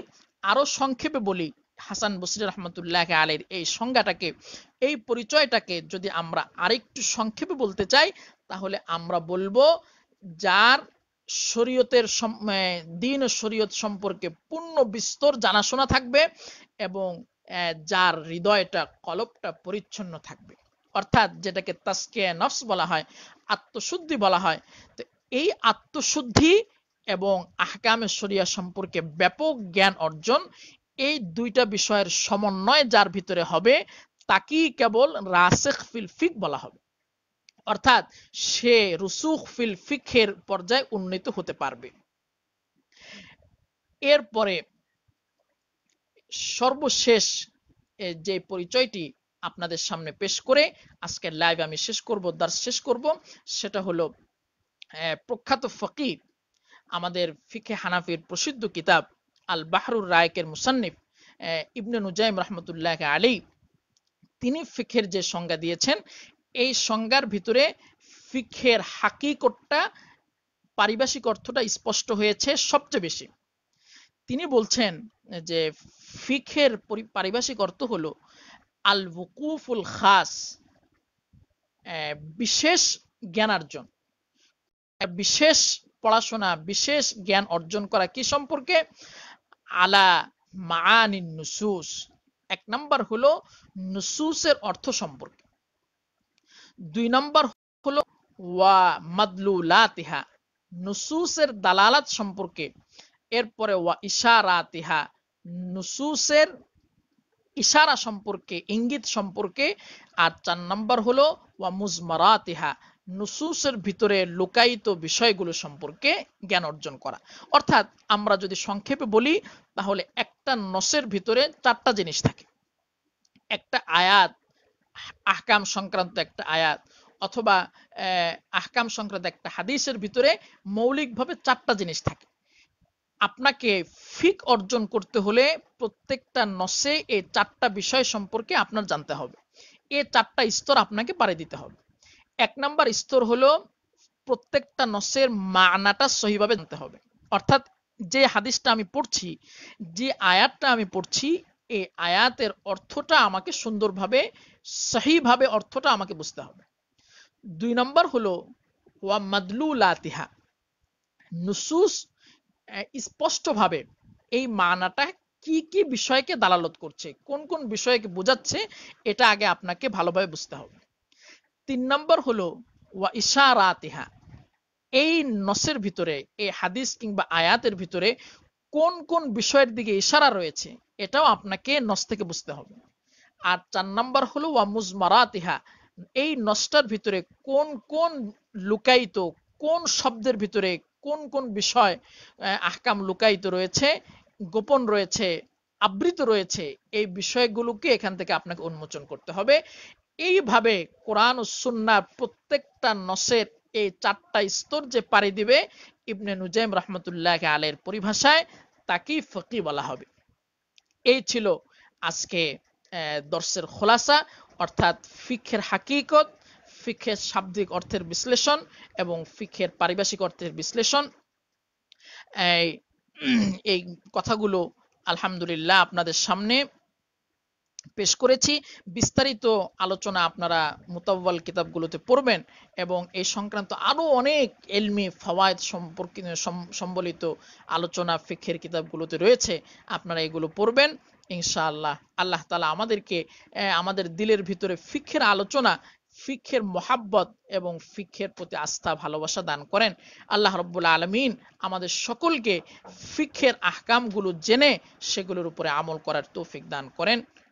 আরো সংক্ষেপে বলি হাসান বসির রহমতুল্লাহ আলের এই সংজ্ঞাটাকে এই পরিচয়টাকে যদি আমরা আরেকটু সংক্ষেপে বলতে চাই তাহলে আমরা বলবো যার শরীয়তের দিন শরীয়ত সম্পর্কে পূর্ণ বিস্তর জানাশোনা থাকবে এবং যার হৃদয়টা কলপটা পরিচ্ছন্ন থাকবে অর্থাৎ যেটাকে তাস্কে নফস বলা হয় আত্মশুদ্ধি বলা হয় তো এই আত্মশুদ্ধি এবং আহকামে শরিয়া সম্পর্কে ব্যাপক জ্ঞান অর্জন এই দুইটা বিষয়ের সমন্বয় যার ভিতরে হবে তাকেই কেবল রাসেখ ফিল ফিক বলা হবে অর্থাৎ সে রুসুখ ফিল ফিকের পর্যায়ে উন্নীত হতে পারবে এরপরে সর্বশেষ যে পরিচয়টি আপনাদের সামনে পেশ করে আজকের লাইভ আমি শেষ করব দার শেষ করব সেটা হলো প্রখ্যাত ফকির আমাদের ফিকে হানাফির প্রসিদ্ধ কিতাব আল বাহরুর রায়কের মুসান্নিফ ইবনে নুজাইম রহমতুল্লাহ আলী তিনি ফিখের যে সংজ্ঞা দিয়েছেন এই সংজ্ঞার ভিতরে ফিখের হাকিকটটা পারিভাষিক অর্থটা স্পষ্ট হয়েছে সবচেয়ে বেশি তিনি বলছেন যে ফিখের পারিভাষিক অর্থ হলো আল বুকুফুল খাস বিশেষ জ্ঞানার্জন বিশেষ পড়াশোনা বিশেষ জ্ঞান অর্জন করা কি সম্পর্কে আলা মানিন নুসুস এক নাম্বার হলো নুসুসের অর্থ সম্পর্কে দুই নাম্বার হলো ওয়া মাদলুলাতিহা নুসুসের দালালাত সম্পর্কে এরপরে ওয়া ইশারাতিহা নুসুসের ইশারা সম্পর্কে ইঙ্গিত সম্পর্কে আর চার নাম্বার হলো ওয়া মুজমারাতিহা নুসুসের ভিতরে লুকায়িত বিষয়গুলো সম্পর্কে জ্ঞান অর্জন করা অর্থাৎ আমরা যদি সংক্ষেপে বলি তাহলে একটা নসের ভিতরে চারটা জিনিস থাকে একটা আয়াত আহকাম সংক্রান্ত একটা আয়াত অথবা আহকাম সংক্রান্ত একটা হাদিসের ভিতরে মৌলিকভাবে চারটা জিনিস থাকে আপনাকে ফিক অর্জন করতে হলে প্রত্যেকটা নসে এই চারটা বিষয় সম্পর্কে আপনার জানতে হবে এ চারটা স্তর আপনাকে পারে দিতে হবে এক নাম্বার স্তর হলো প্রত্যেকটা নসের মানাটা সহিভাবে জানতে হবে অর্থাৎ যে হাদিসটা আমি পড়ছি যে আয়াতটা আমি পড়ছি এই আয়াতের অর্থটা আমাকে সুন্দরভাবে সহিভাবে অর্থটা আমাকে বুঝতে হবে দুই নম্বর হলো ওয়া মাদলুলাতিহা নুসুস স্পষ্টভাবে এই মানাটা কি কি বিষয়কে দালালত করছে কোন কোন বিষয়কে বোঝাচ্ছে এটা আগে আপনাকে ভালোভাবে বুঝতে হবে তিন নম্বর হলো ওয়া ইশারাতিহা এই নসের ভিতরে এই হাদিস কিংবা আয়াতের ভিতরে কোন কোন বিষয়ের দিকে ইশারা রয়েছে এটাও আপনাকে নস থেকে বুঝতে হবে আর চার নম্বর হলো ওয়া মুজমারাতিহা এই নষ্টার ভিতরে কোন কোন লুকায়িত কোন শব্দের ভিতরে কোন কোন বিষয় আহকাম লুকায়িত রয়েছে গোপন রয়েছে আবৃত রয়েছে এই বিষয়গুলোকে এখান থেকে আপনাকে উন্মোচন করতে হবে এইভাবে কোরআন ও সুন্নার প্রত্যেকটা নসের এই চারটা স্তর যে পাড়ি দিবে ইবনে নুজাইম রহমতুল্লাহ আলের পরিভাষায় তাকেই ফকি বলা হবে এই ছিল আজকে দর্শের খোলাসা অর্থাৎ ফিখের হাকিকত ফিখের শাব্দিক অর্থের বিশ্লেষণ এবং ফিখের পারিভাষিক অর্থের বিশ্লেষণ এই কথাগুলো আলহামদুলিল্লাহ আপনাদের সামনে পেশ করেছি বিস্তারিত আলোচনা আপনারা মোতাব্বাল কিতাবগুলোতে পড়বেন এবং এই সংক্রান্ত আরও অনেক এলমি ফওয়ায়দ সম্পর্কিত সম্বলিত আলোচনা ফিখের কিতাবগুলোতে রয়েছে আপনারা এগুলো পড়বেন ইনশাআল্লাহ আল্লাহ তালা আমাদেরকে আমাদের দিলের ভিতরে ফিখের আলোচনা ফিখের মোহাব্বত এবং ফিখের প্রতি আস্থা ভালোবাসা দান করেন আল্লাহ রব্বুল আলমিন আমাদের সকলকে ফিখের আহকামগুলো জেনে সেগুলোর উপরে আমল করার তৌফিক দান করেন